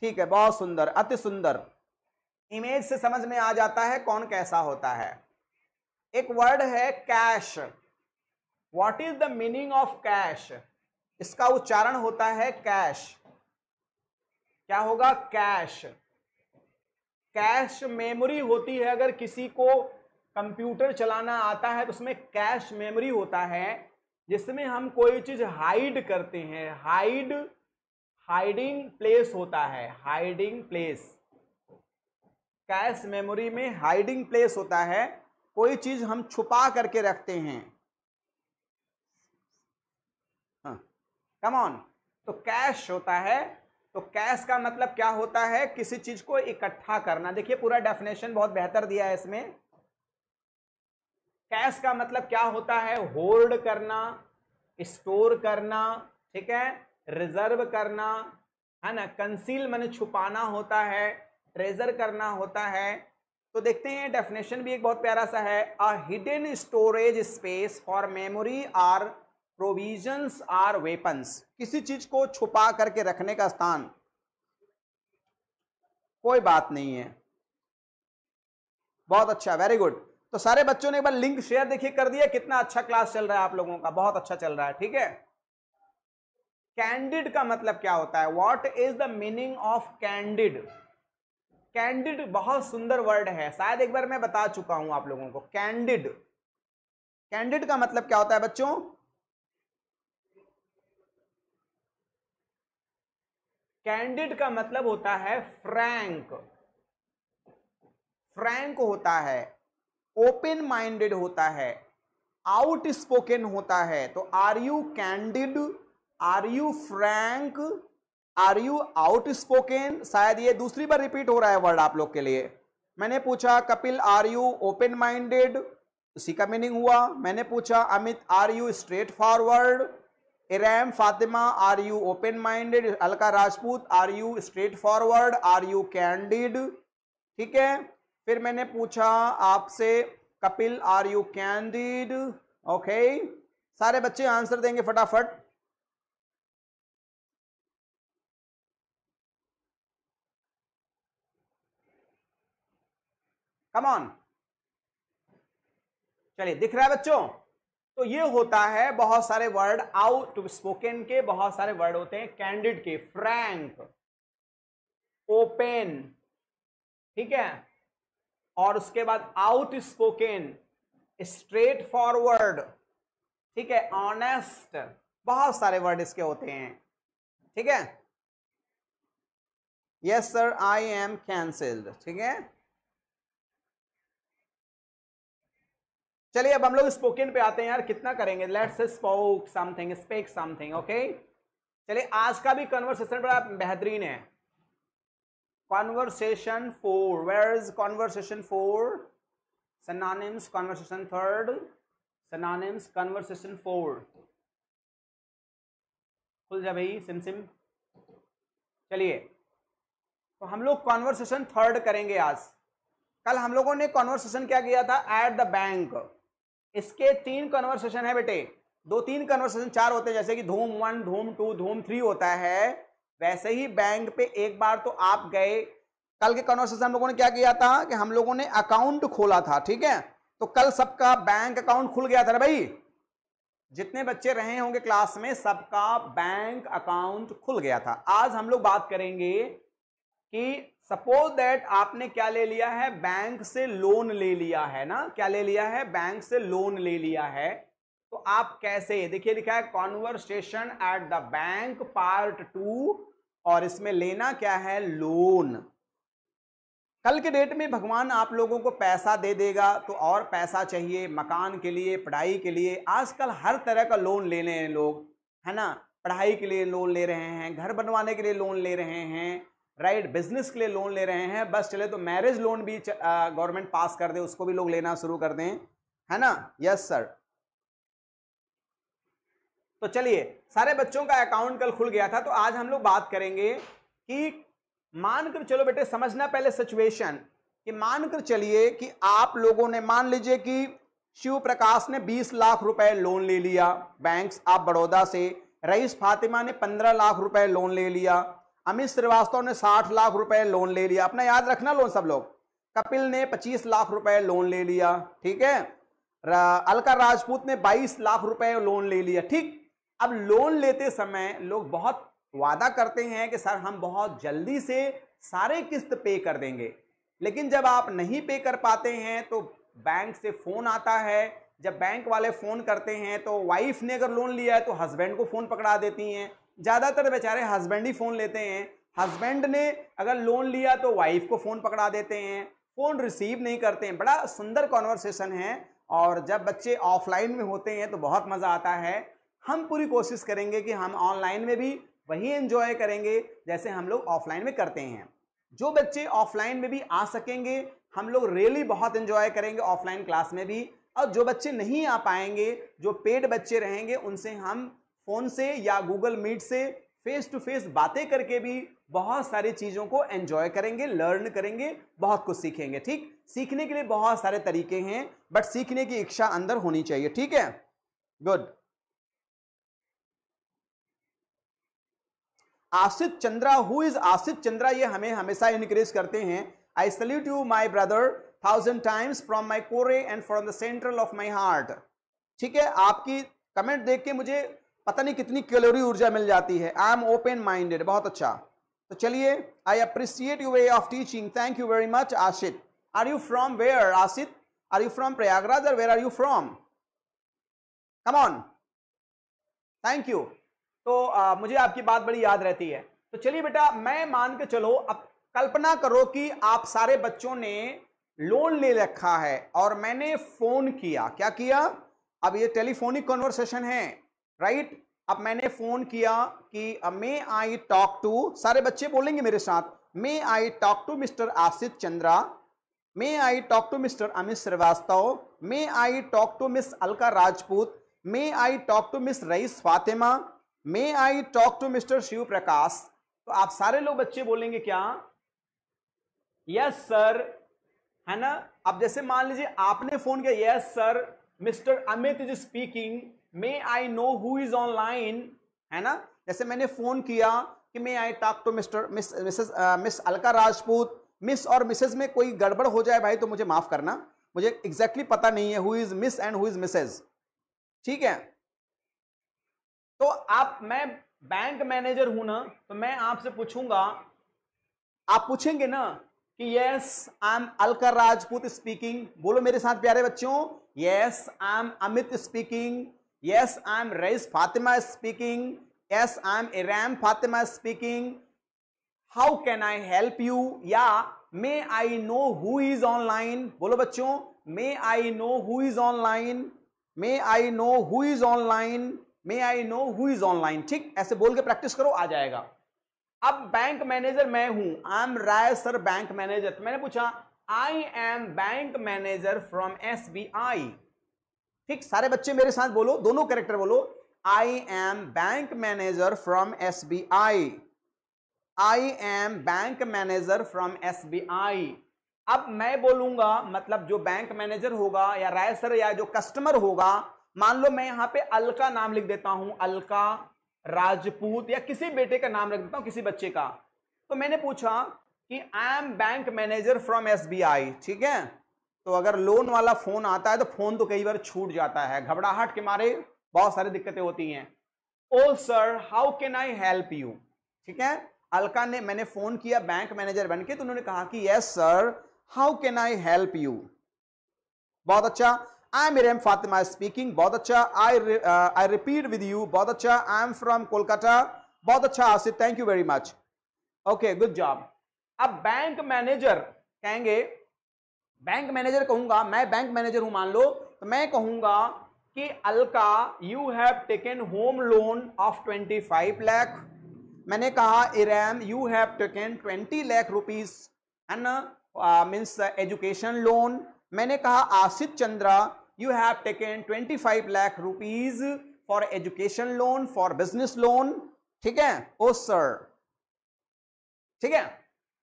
ठीक है बहुत सुंदर अति सुंदर इमेज से समझ में आ जाता है कौन कैसा होता है एक वर्ड है cache what is the meaning of cache इसका उच्चारण होता है कैश क्या होगा कैश कैश मेमोरी होती है अगर किसी को कंप्यूटर चलाना आता है तो उसमें कैश मेमोरी होता है जिसमें हम कोई चीज हाइड करते हैं हाइड हाइडिंग प्लेस होता है हाइडिंग प्लेस कैश मेमोरी में हाइडिंग प्लेस होता है कोई चीज हम छुपा करके रखते हैं कम हाँ, ऑन तो कैश होता है तो कैश का मतलब क्या होता है किसी चीज को इकट्ठा करना देखिए पूरा डेफिनेशन बहुत बेहतर दिया है इसमें कैश का मतलब क्या होता है होल्ड करना स्टोर करना ठीक है रिजर्व करना है ना कंसील मैंने छुपाना होता है ट्रेजर करना होता है तो देखते हैं डेफिनेशन भी एक बहुत प्यारा सा है a hidden storage space for memory or provisions or weapons किसी चीज को छुपा करके रखने का स्थान कोई बात नहीं है बहुत अच्छा वेरी गुड तो सारे बच्चों ने एक बार लिंक शेयर देखिए कर दिया कितना अच्छा क्लास चल रहा है आप लोगों का बहुत अच्छा चल रहा है ठीक है कैंडिड का मतलब क्या होता है what is the meaning of candid candid बहुत सुंदर वर्ड है शायद एक बार मैं बता चुका हूं आप लोगों को कैंडिड कैंडिड का मतलब क्या होता है बच्चों कैंडिड का मतलब होता है फ्रैंक फ्रैंक होता है ओपन माइंडेड होता है आउट स्पोकन होता है तो are you candid are you frank are you outspoken शायद ये दूसरी बार रिपीट हो रहा है वर्ड आप लोग के लिए मैंने पूछा Kapil are you open minded उसी का मीनिंग हुआ मैंने पूछा Amit are you straightforward Iram Fatima are you open minded Alka Rajput are you straightforward are you candid ठीक है फिर मैंने पूछा आपसे Kapil are you candid okay सारे बच्चे आंसर देंगे फटाफट कम ऑन चलिए दिख रहा है बच्चों तो ये होता है बहुत सारे वर्ड आउट स्पोकन के बहुत सारे वर्ड होते हैं कैंडिड के फ्रैंक ओपन ठीक है और उसके बाद आउट स्पोकन स्ट्रेट फॉरवर्ड ठीक है ऑनेस्ट बहुत सारे वर्ड इसके होते हैं ठीक है yes sir I am cancelled ठीक है चलिए अब हम लोग स्पोकन पे आते हैं यार कितना करेंगे let's spoke something speak something okay चलिए आज का भी कन्वर्सेशन बड़ा बेहतरीन है conversation 4 where is conversation 4 synonyms conversation 3 synonyms conversation 4 खुल जा भाई सिम सिम चलिए तो हम लोग कॉन्वर्सेशन थर्ड करेंगे आज कल हम लोगों ने कॉन्वर्सेशन क्या किया था एट द बैंक इसके तीन कॉन्वर्सेशन है बेटे दो तीन कन्वर्सेशन चार होते हैं जैसे कि धूम वन धूम टू धूम थ्री होता है वैसे ही बैंक पे एक बार तो आप गए कल के कन्वर्सेशन हम लोगों ने क्या किया था कि हम लोगों ने अकाउंट खोला था ठीक है तो कल सबका बैंक अकाउंट खुल गया था ना भाई जितने बच्चे रहे होंगे क्लास में सबका बैंक अकाउंट खुल गया था आज हम लोग बात करेंगे कि सपोज दैट आपने क्या ले लिया है बैंक से लोन ले लिया है ना क्या ले लिया है बैंक से लोन ले लिया है तो आप कैसे देखिए लिखा है conversation at the bank part two और इसमें लेना क्या है लोन कल के डेट में भगवान आप लोगों को पैसा दे देगा तो और पैसा चाहिए मकान के लिए पढ़ाई के लिए आजकल हर तरह का लोन ले रहे हैं लोग है ना पढ़ाई के लिए लोन ले रहे हैं घर बनवाने के लिए लोन ले रहे हैं राइट बिजनेस के लिए लोन ले रहे हैं बस चले तो मैरिज लोन भी गवर्नमेंट पास कर दे उसको भी लोग लेना शुरू कर दें है ना यस सर तो चलिए सारे बच्चों का अकाउंट कल खुल गया था तो आज हम लोग बात करेंगे कि मानकर चलो बेटे समझना पहले सिचुएशन कि मानकर चलिए कि आप लोगों ने मान लीजिए कि शिव प्रकाश ने 20 लाख रुपए लोन ले लिया बैंक्स आप बड़ौदा से रईस फातिमा ने 15 लाख रुपए लोन ले लिया अमित श्रीवास्तव ने 60 लाख रुपए लोन ले लिया अपना याद रखना लोन सब लोग कपिल ने 25 लाख रुपए लोन ले लिया ठीक है अलका राजपूत ने 22 लाख रुपए लोन ले लिया ठीक अब लोन लेते समय लोग बहुत वादा करते हैं कि सर हम बहुत जल्दी से सारे किस्त पे कर देंगे लेकिन जब आप नहीं पे कर पाते हैं तो बैंक से फ़ोन आता है जब बैंक वाले फ़ोन करते हैं तो वाइफ ने अगर लोन लिया है तो हस्बैंड को फ़ोन पकड़ा देती हैं ज़्यादातर बेचारे हस्बैंड ही फ़ोन लेते हैं हस्बैंड ने अगर लोन लिया तो वाइफ को फ़ोन पकड़ा देते हैं फ़ोन रिसीव नहीं करते हैं बड़ा सुंदर कॉन्वर्सेशन है और जब बच्चे ऑफलाइन में होते हैं तो बहुत मज़ा आता है हम पूरी कोशिश करेंगे कि हम ऑनलाइन में भी वही एंजॉय करेंगे जैसे हम लोग ऑफलाइन में करते हैं जो बच्चे ऑफलाइन में भी आ सकेंगे हम लोग रियली बहुत एंजॉय करेंगे ऑफलाइन क्लास में भी और जो बच्चे नहीं आ पाएंगे जो पेड बच्चे रहेंगे उनसे हम फ़ोन से या गूगल मीट से फेस टू फेस बातें करके भी बहुत सारी चीज़ों को एंजॉय करेंगे लर्न करेंगे बहुत कुछ सीखेंगे ठीक सीखने के लिए बहुत सारे तरीके हैं बट सीखने की इच्छा अंदर होनी चाहिए ठीक है good Asif Chandra who is Asif Chandra ये हमें हमेशा इनक्रेज करते हैं I salute you my brother thousand times from my core and from the central of my heart ठीक है आपकी कमेंट देख के मुझे पता नहीं कितनी कैलोरी ऊर्जा मिल जाती है आई एम ओपन माइंडेड बहुत अच्छा तो चलिए I appreciate you way of teaching thank you very much Ashit are you from where Ashit are you from Prayagraj और where are you from come on thank you तो आ, मुझे आपकी बात बड़ी याद रहती है तो चलिए बेटा मैं मान के चलो अब कल्पना करो कि आप सारे बच्चों ने लोन ले रखा है और मैंने फोन किया क्या किया अब ये टेलीफोनिक कॉन्वर्सेशन है राइट अब मैंने फोन किया कि मे आई टॉक टू सारे बच्चे बोलेंगे मेरे साथ may I talk to mister Ashit Chandra may I talk to mister Amit Shrivastava may I talk to miss Alka Rajput may I talk to miss Rais Fatima may I talk to mister Shiv Prakash तो आप सारे लोग बच्चे बोलेंगे क्या यस सर है ना अब जैसे मान लीजिए आपने फोन किया yes sir mister Amit is speaking may I know who is online है ना जैसे मैंने फोन किया कि may I talk to mister miss missus miss Alka Rajput miss और मिसेज में कोई गड़बड़ हो जाए भाई तो मुझे माफ करना मुझे एग्जैक्टली exactly पता नहीं है who is miss and who is missus ठीक है तो आप मैं बैंक मैनेजर हूं ना तो मैं आपसे पूछूंगा आप पूछेंगे ना कि यस आई एम अलकर राजपूत स्पीकिंग बोलो मेरे साथ प्यारे बच्चों yes I am Amit speaking yes I am Rais Fatima speaking yes I am Iram Fatima speaking how can I help you या may I know who is online बोलो बच्चों may I know who is online may I know who is online may I know who is online ठीक ऐसे बोल के practice करो आ जाएगा अब बैंक मैनेजर मैं हूं I am Rai sir bank manager मैंने पूछा I am bank manager from S B I ठीक सारे बच्चे मेरे साथ बोलो दोनों कैरेक्टर बोलो I am bank manager from S B I I am bank manager from S B I अब मैं बोलूंगा मतलब जो बैंक मैनेजर होगा या राय सर या जो कस्टमर होगा मान लो मैं यहां पे अलका नाम लिख देता हूं अलका राजपूत या किसी बेटे का नाम रख देता हूं किसी बच्चे का तो मैंने पूछा कि I am bank manager from S ठीक है तो अगर लोन वाला फोन आता है तो फोन तो कई बार छूट जाता है घबराहट के मारे बहुत सारी दिक्कतें होती हैं oh sir how can I help you ठीक है अलका ने मैंने फोन किया बैंक मैनेजर बन के तो उन्होंने कहा कि yes sir how can I help you बहुत अच्छा आई एम फातिमा स्पीकिंग बहुत अच्छा I I repeat with you बहुत अच्छा आई एम फ्रॉम कोलकाता बहुत अच्छा Asif thank you very much okay good job अब बैंक मैनेजर कहेंगे बैंक मैनेजर कहूंगा मैं बैंक मैनेजर हूं मान लो तो मैं कहूंगा कि Alka you have taken home loan of 25 lakh मैंने कहा Iram you have taken 20 lakh rupees है ना मीन्स एजुकेशन लोन मैंने कहा Asif Chandra you have taken 25 lakh rupees for education loan for business loan ठीक है ओ oh, सर ठीक है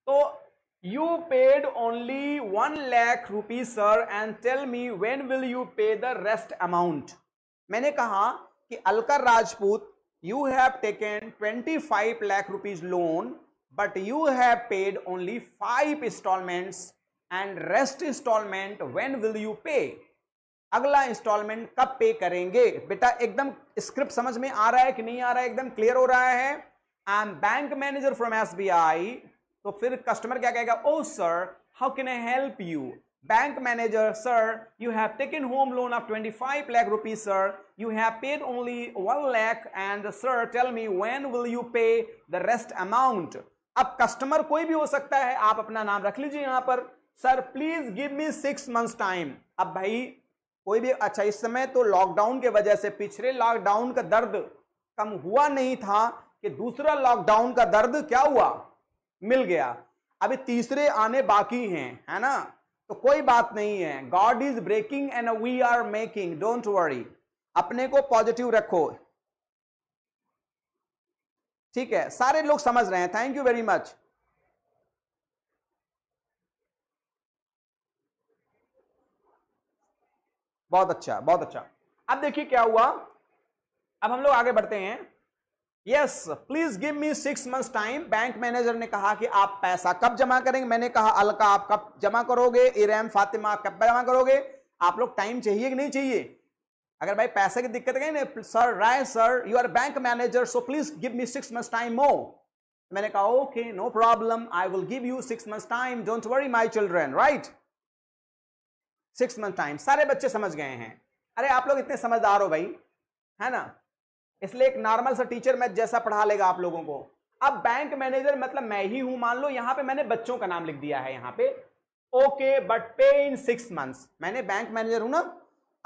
तो you paid only 1 lakh rupees sir and tell me when will you pay the rest amount मैंने कहा कि अलकर Rajput you have taken 25 lakh rupees loan but you have paid only 5 installments and rest installment when will you pay अगला instalment कब pay करेंगे बेटा एकदम script समझ में आ रहा है कि नहीं आ रहा है एकदम क्लियर हो रहा है I am bank manager from S तो फिर कस्टमर क्या कहेगा oh sir how can I help you manager sir you have taken home loan of twenty five lakh rupees sir you have paid only one lakh and sir tell me when will you pay the rest amount अब customer कोई भी हो सकता है आप अपना नाम रख लीजिए यहां पर sir please give me six months time अब भाई कोई भी अच्छा इस समय तो लॉकडाउन के वजह से पिछले लॉकडाउन का दर्द कम हुआ नहीं था कि दूसरा लॉकडाउन का दर्द क्या हुआ मिल गया अभी तीसरे आने बाकी हैं है ना तो कोई बात नहीं है God is breaking and we are making don't worry अपने को पॉजिटिव रखो ठीक है सारे लोग समझ रहे हैं थैंक यू वेरी मच बहुत अच्छा बहुत अच्छा अब देखिए क्या हुआ अब हम लोग आगे बढ़ते हैं yes please give me six month time bank manager ने कहा कि आप पैसा कब जमा करेंगे मैंने कहा अलका आप कब जमा करोगे इरेम फातिमा कब जमा करोगे आप लोग टाइम चाहिए कि नहीं चाहिए अगर भाई पैसे की दिक्कत गई ना sir Rai sir you are bank manager so please give me six month time मो मैंने कहा okay no problem I will give you six month time don't worry my children right six month time सारे बच्चे समझ गए हैं अरे आप लोग इतने समझदार हो भाई है ना इसलिए एक नॉर्मल सा टीचर मैं जैसा पढ़ा लेगा आप लोगों को अब बैंक मैनेजर मतलब मैं ही हूं मान लो यहां पे मैंने बच्चों का नाम लिख दिया है यहां पे okay but pay in six months मैंने बैंक मैनेजर हूं ना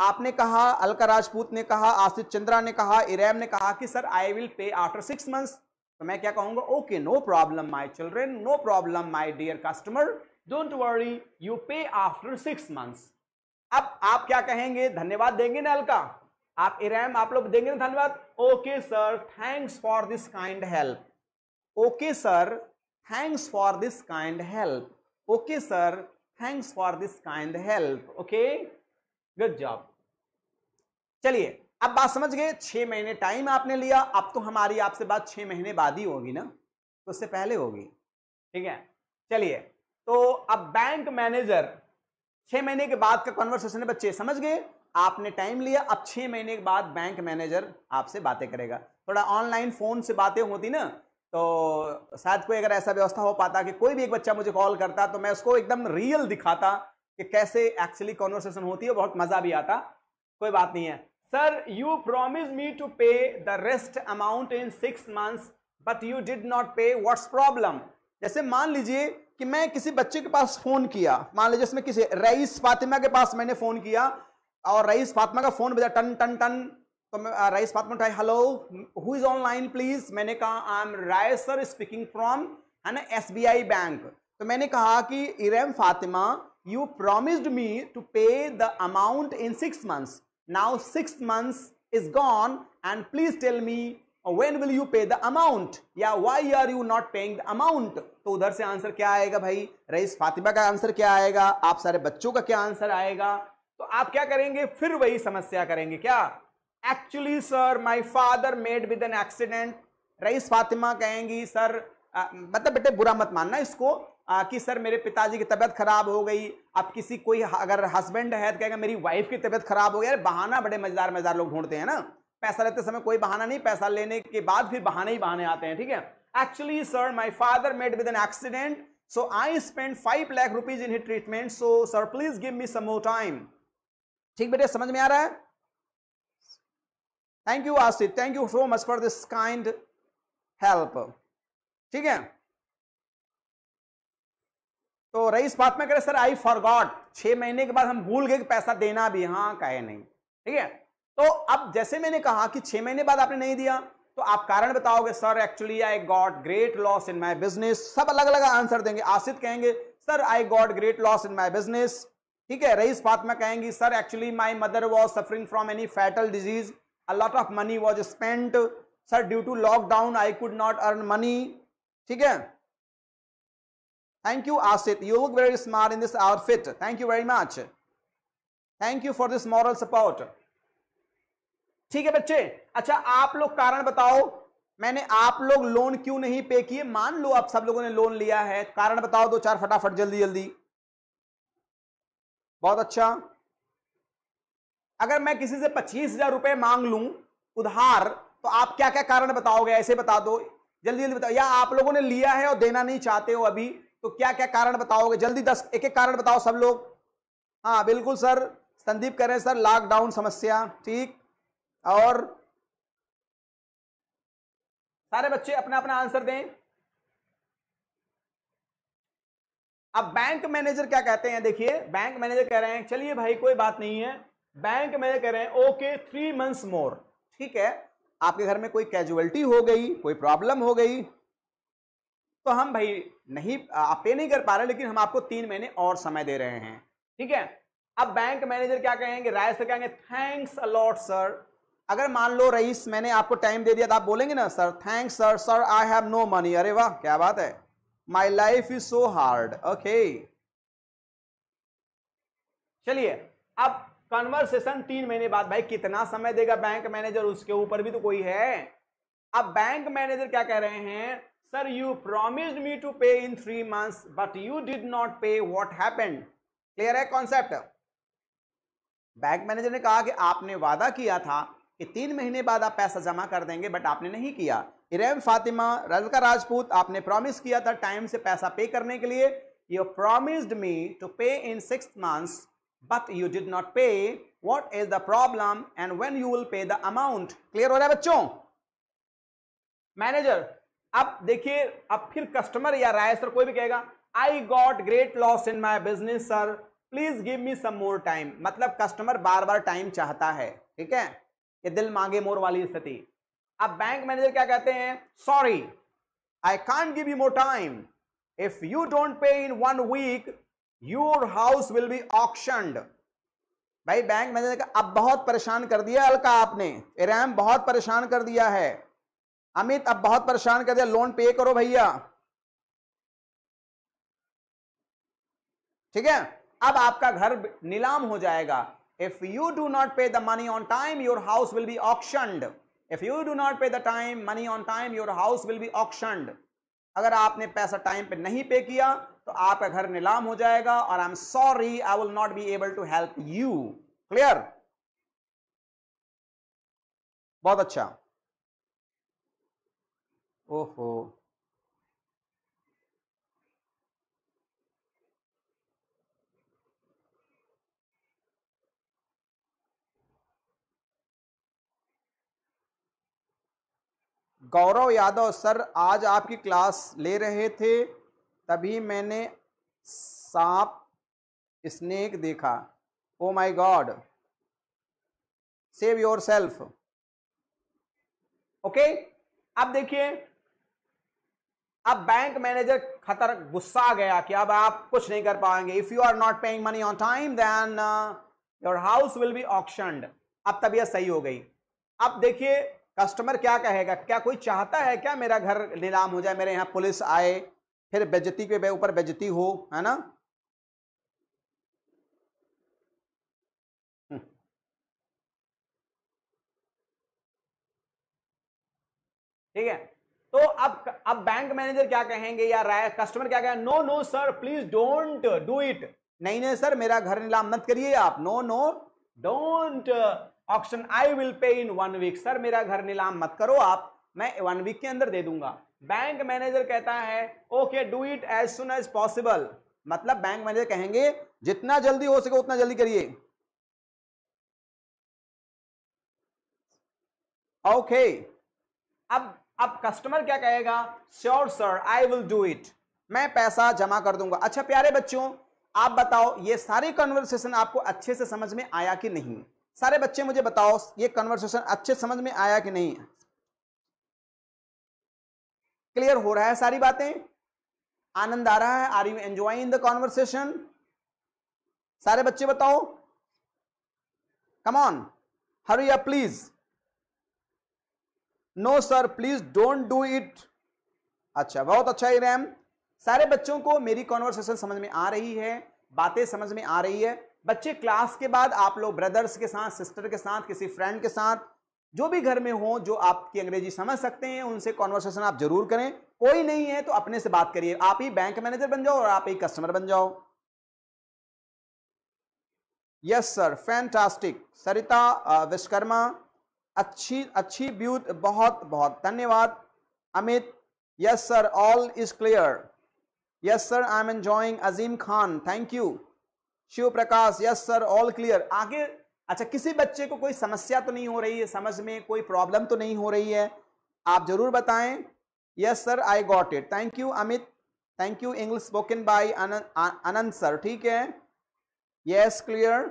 आपने कहा अलका राजपूत ने कहा आशित चंद्रा ने कहा इरेम ने कहा कि sir I will pay after six months तो मैं क्या कहूंगा okay no problem my children no problem my dear customer don't worry you pay after six months अब आप क्या कहेंगे धन्यवाद देंगे ना अलका आप इराम आप लोग देंगे ना धन्यवाद okay sir thanks for this kind help okay sir thanks for this kind help okay sir thanks for this kind help okay good job चलिए अब बात समझ गए छह महीने टाइम आपने लिया अब तो हमारी आपसे बात छह महीने बाद ही होगी ना तो उससे पहले होगी ठीक है चलिए तो अब बैंक मैनेजर छह महीने के बाद का कॉन्वर्सेशन है बच्चे समझ गए आपने टाइम लिया अब छह महीने के बाद बैंक मैनेजर आपसे बातें करेगा थोड़ा ऑनलाइन फोन से बातें होती ना तो शायद कोई अगर ऐसा व्यवस्था हो पाता कि कोई भी एक बच्चा मुझे कॉल करता तो मैं उसको एकदम रियल दिखाता कि कैसे एक्चुअली कॉन्वर्सेशन होती है बहुत मजा भी आता कोई बात नहीं है sir you promise me to pay the rest amount in six months but you did not pay what's problem जैसे मान लीजिए कि मैं किसी बच्चे के पास फोन किया मान लीजिए इसमें किसी रईस फातिमा के पास मैंने फोन किया और रईस फातिमा का फोन बजा टन टन टन तो मैं रईस फातिमा उठाई hello who is online please मैंने कहा I am Rai sir speaking from है ना एस बैंक तो मैंने कहा कि Irem Fatima you promised me to pay the amount in six months now six months is gone and please tell me when will you pay the amount या why are you not paying the amount तो उधर से answer क्या आएगा भाई rice Fatima का answer क्या आएगा आप सारे बच्चों का क्या आंसर आएगा तो आप क्या करेंगे फिर वही समस्या करेंगे क्या actually sir my father made with an accident Rais Fatima कहेंगी सर मतलब बेटे बुरा मत मानना इसको आ, कि सर मेरे पिताजी की तबीयत खराब हो गई अब किसी कोई अगर हस्बैंड है तो कहेगा मेरी वाइफ की तबीयत खराब हो गई अरे बहाना बड़े मजेदार मजेदार लोग ढूंढते हैं ना पैसा लेते समय कोई बहाना नहीं पैसा लेने के बाद फिर बहाने ही बहाने आते हैं ठीक है actually sir my father made with an accident so I spend five lakh rupees in hit treatment so sir please give me some time ठीक बेटा समझ में आ रहा है thank you Ashit thank you so much for this kind help ठीक है तो रही इस बात में करें सर आई फॉर गॉड छह महीने के बाद हम भूल गए कि पैसा देना भी हाँ कहे नहीं ठीक है तो अब जैसे मैंने कहा कि छह महीने बाद आपने नहीं दिया तो आप कारण बताओगे sir actually I got great loss in my business सब अलग अलग आंसर देंगे आसित कहेंगे sir I got great loss in my business ठीक है रईस फातमा कहेंगी sir actually my mother was suffering from any fatal disease a lot of money was spend sir due to lockdown I could not earn money ठीक है thank you Asit you look very smart in this fit thank you very much thank you for this moral support ठीक है बच्चे अच्छा आप लोग कारण बताओ मैंने आप लोग लोन क्यों नहीं पे किए मान लो आप सब लोगों ने लोन लिया है कारण बताओ दो चार फटाफट जल्दी जल्दी बहुत अच्छा अगर मैं किसी से पच्चीस हजार रुपए मांग लू उधार तो आप क्या क्या कारण बताओगे ऐसे बता दो जल्दी जल्दी बताओ या आप लोगों ने लिया है और देना नहीं चाहते हो अभी तो क्या क्या कारण बताओगे जल्दी दस एक एक कारण बताओ सब लोग हाँ बिल्कुल सर संदीप कह रहे हैं सर लॉकडाउन समस्या ठीक और सारे बच्चे अपना अपना आंसर दें अब बैंक मैनेजर क्या कहते हैं देखिए बैंक मैनेजर कह रहे हैं चलिए भाई कोई बात नहीं है बैंक मैनेजर कह रहे हैं ओके थ्री मंथ्स मोर ठीक है आपके घर में कोई कैजुअलिटी हो गई कोई प्रॉब्लम हो गई तो हम भाई नहीं आप पे नहीं कर पा रहे लेकिन हम आपको तीन महीने और समय दे रहे हैं ठीक है अब बैंक मैनेजर क्या कहेंगे राय सर कहेंगे थैंक्स अलॉट सर अगर मान लो रईस मैंने आपको टाइम दे दिया तो आप बोलेंगे ना sir thanks sir sir I have no money अरे वाह क्या बात है my life is so hard okay चलिए अब कन्वर्सेशन तीन महीने बाद भाई कितना समय देगा बैंक मैनेजर उसके ऊपर भी तो कोई है अब बैंक मैनेजर क्या कह रहे हैं sir you promised me to pay in three months but you did not pay what happened clear है कॉन्सेप्ट बैंक मैनेजर ने कहा कि आपने वादा किया था कि तीन महीने बाद आप पैसा जमा कर देंगे बट आपने नहीं किया इरेम फातिमा रजका राजपूत आपने प्रॉमिस किया था टाइम से पैसा पे करने के लिए you promised me to pay in six months but you did not pay what is the problem and when you will pay the amount clear हो रहा है बच्चों मैनेजर अब देखिए अब फिर कस्टमर या राय सर कोई भी कहेगा I got great loss in my business sir please give me some more time मतलब कस्टमर बार बार टाइम चाहता है ठीक है ये दिल मांगे मोर वाली स्थिति अब बैंक मैनेजर क्या कहते हैं sorry I can't give you more time if you don't pay in one week your house will be auctioned भाई बैंक मैनेजर का अब बहुत परेशान कर दिया अलका आपने इराम बहुत परेशान कर दिया है अमित अब बहुत परेशान कर दिया लोन पे करो भैया ठीक है अब आपका घर नीलाम हो जाएगा if you do not pay the money on time, your house will be auctioned. If you do not pay the time money on time, your house will be auctioned. agar aapne paisa time pe nahi pay kiya to aapka ghar nilam ho jayega और i'm sorry i will not be able to help you clear bahut acha अच्छा ओहो गौरव Yadav sir आज आपकी class ले रहे थे तभी मैंने सांप स्नेक देखा oh my god save yourself okay अब देखिए अब बैंक मैनेजर खतर गुस्सा आ गया कि अब आप कुछ नहीं कर पाएंगे if you are not paying money on time then your house will be auction अब तबीयत सही हो गई अब देखिए कस्टमर क्या कहेगा क्या कोई चाहता है क्या मेरा घर नीलाम हो जाए मेरे यहाँ पुलिस आए फिर बेजती के ऊपर बेजती हो है ना हम्म। ठीक है तो अब अब बैंक मैनेजर क्या कहेंगे या राय कस्टमर क्या कहेंगे no no sir please don't do it नहीं नहीं सर मेरा घर नीलाम मत करिए आप no no don't option I will pay in one week sir मेरा घर नीलाम मत करो आप मैं वन वीक के अंदर दे दूंगा बैंक मैनेजर कहता है okay do it as soon as possible मतलब बैंक मैनेजर कहेंगे जितना जल्दी हो सके उतना जल्दी करिए ओके okay. अब अब कस्टमर क्या कहेगा sure sir I will do it मैं पैसा जमा कर दूंगा अच्छा प्यारे बच्चों आप बताओ ये सारी कन्वर्सेशन आपको अच्छे से समझ में आया कि नहीं सारे बच्चे मुझे बताओ ये कन्वर्सेशन अच्छे समझ में आया कि नहीं क्लियर हो रहा है सारी बातें आनंद आ रहा है are you enjoy in the conversation सारे बच्चे बताओ कम ऑन हरी या please no sir please don't do it अच्छा बहुत अच्छा रैम सारे बच्चों को मेरी कॉन्वर्सेशन समझ में आ रही है बातें समझ में आ रही है बच्चे क्लास के बाद आप लोग ब्रदर्स के साथ सिस्टर के साथ किसी फ्रेंड के साथ जो भी घर में हो जो आपकी अंग्रेजी समझ सकते हैं उनसे कॉन्वर्सेशन आप जरूर करें कोई नहीं है तो अपने से बात करिए आप ही बैंक मैनेजर बन जाओ और आप ही कस्टमर बन जाओ yes sir fantastic Sarita Vishwakarma अच्छी अच्छी ब्यूट बहुत बहुत धन्यवाद Amit yes sir all is clear yes sir I am enjoying Azeem Khan thank you Shiv Prakash yes sir all clear आगे अच्छा किसी बच्चे को कोई समस्या तो नहीं हो रही है समझ में कोई प्रॉब्लम तो नहीं हो रही है आप जरूर बताएं yes sir I got it thank you Amit thank you English spoken by Anant sir ठीक है यस क्लियर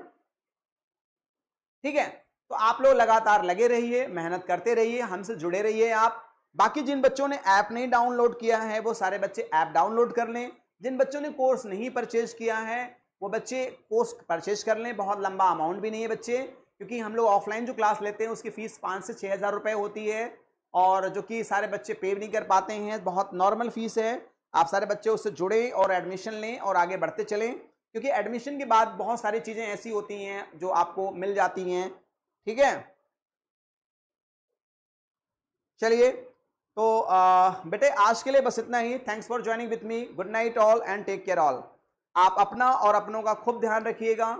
ठीक है तो आप लोग लगातार लगे रहिए मेहनत करते रहिए हमसे जुड़े रहिए आप बाकी जिन बच्चों ने ऐप नहीं डाउनलोड किया है वो सारे बच्चे ऐप डाउनलोड कर लें जिन बच्चों ने कोर्स नहीं परचेज किया है वो बच्चे कोर्स परचेज कर लें बहुत लंबा अमाउंट भी नहीं है बच्चे क्योंकि हम लोग ऑफलाइन जो क्लास लेते हैं उसकी फ़ीस पाँच से छः हज़ार रुपये होती है और जो कि सारे बच्चे पे नहीं कर पाते हैं बहुत नॉर्मल फीस है आप सारे बच्चे उससे जुड़ें और एडमिशन लें और आगे बढ़ते चलें क्योंकि एडमिशन के बाद बहुत सारी चीज़ें ऐसी होती हैं जो आपको मिल जाती हैं ठीक है चलिए तो बेटे आज के लिए बस इतना ही thanks for joining with me good night all and take care all आप अपना और अपनों का खूब ध्यान रखिएगा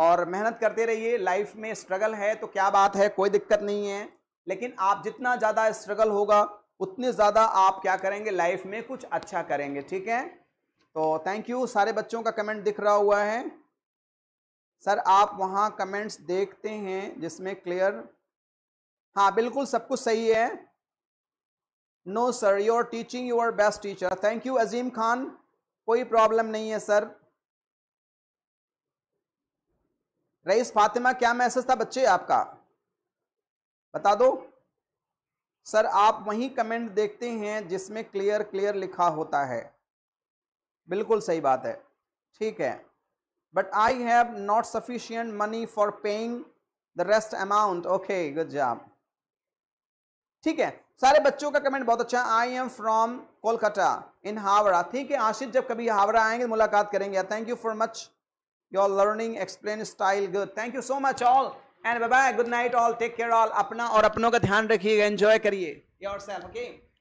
और मेहनत करते रहिए लाइफ में स्ट्रगल है तो क्या बात है कोई दिक्कत नहीं है लेकिन आप जितना ज़्यादा स्ट्रगल होगा उतने ज़्यादा आप क्या करेंगे लाइफ में कुछ अच्छा करेंगे ठीक है तो थैंक यू सारे बच्चों का कमेंट दिख रहा हुआ है सर आप वहाँ कमेंट्स देखते हैं जिसमें क्लियर हाँ बिल्कुल सब कुछ सही है no sir your teaching your best teacher thank you Azeem Khan कोई प्रॉब्लम नहीं है सर रईस फातिमा क्या मैसेज था बच्चे आपका बता दो सर आप वही कमेंट देखते हैं जिसमें क्लियर क्लियर लिखा होता है बिल्कुल सही बात है ठीक है but I have not sufficient money for paying the rest amount okay good job ठीक है सारे बच्चों का कमेंट बहुत अच्छा I am from Kolkata in Howrah ठीक है आशिफ जब कभी हावड़ा आएंगे तो मुलाकात करेंगे thank you for much your learning explain style good thank you so much all and bye good night all take care all अपना और अपनों का ध्यान रखिएगा एंजॉय करिए योर सेल्फ ओके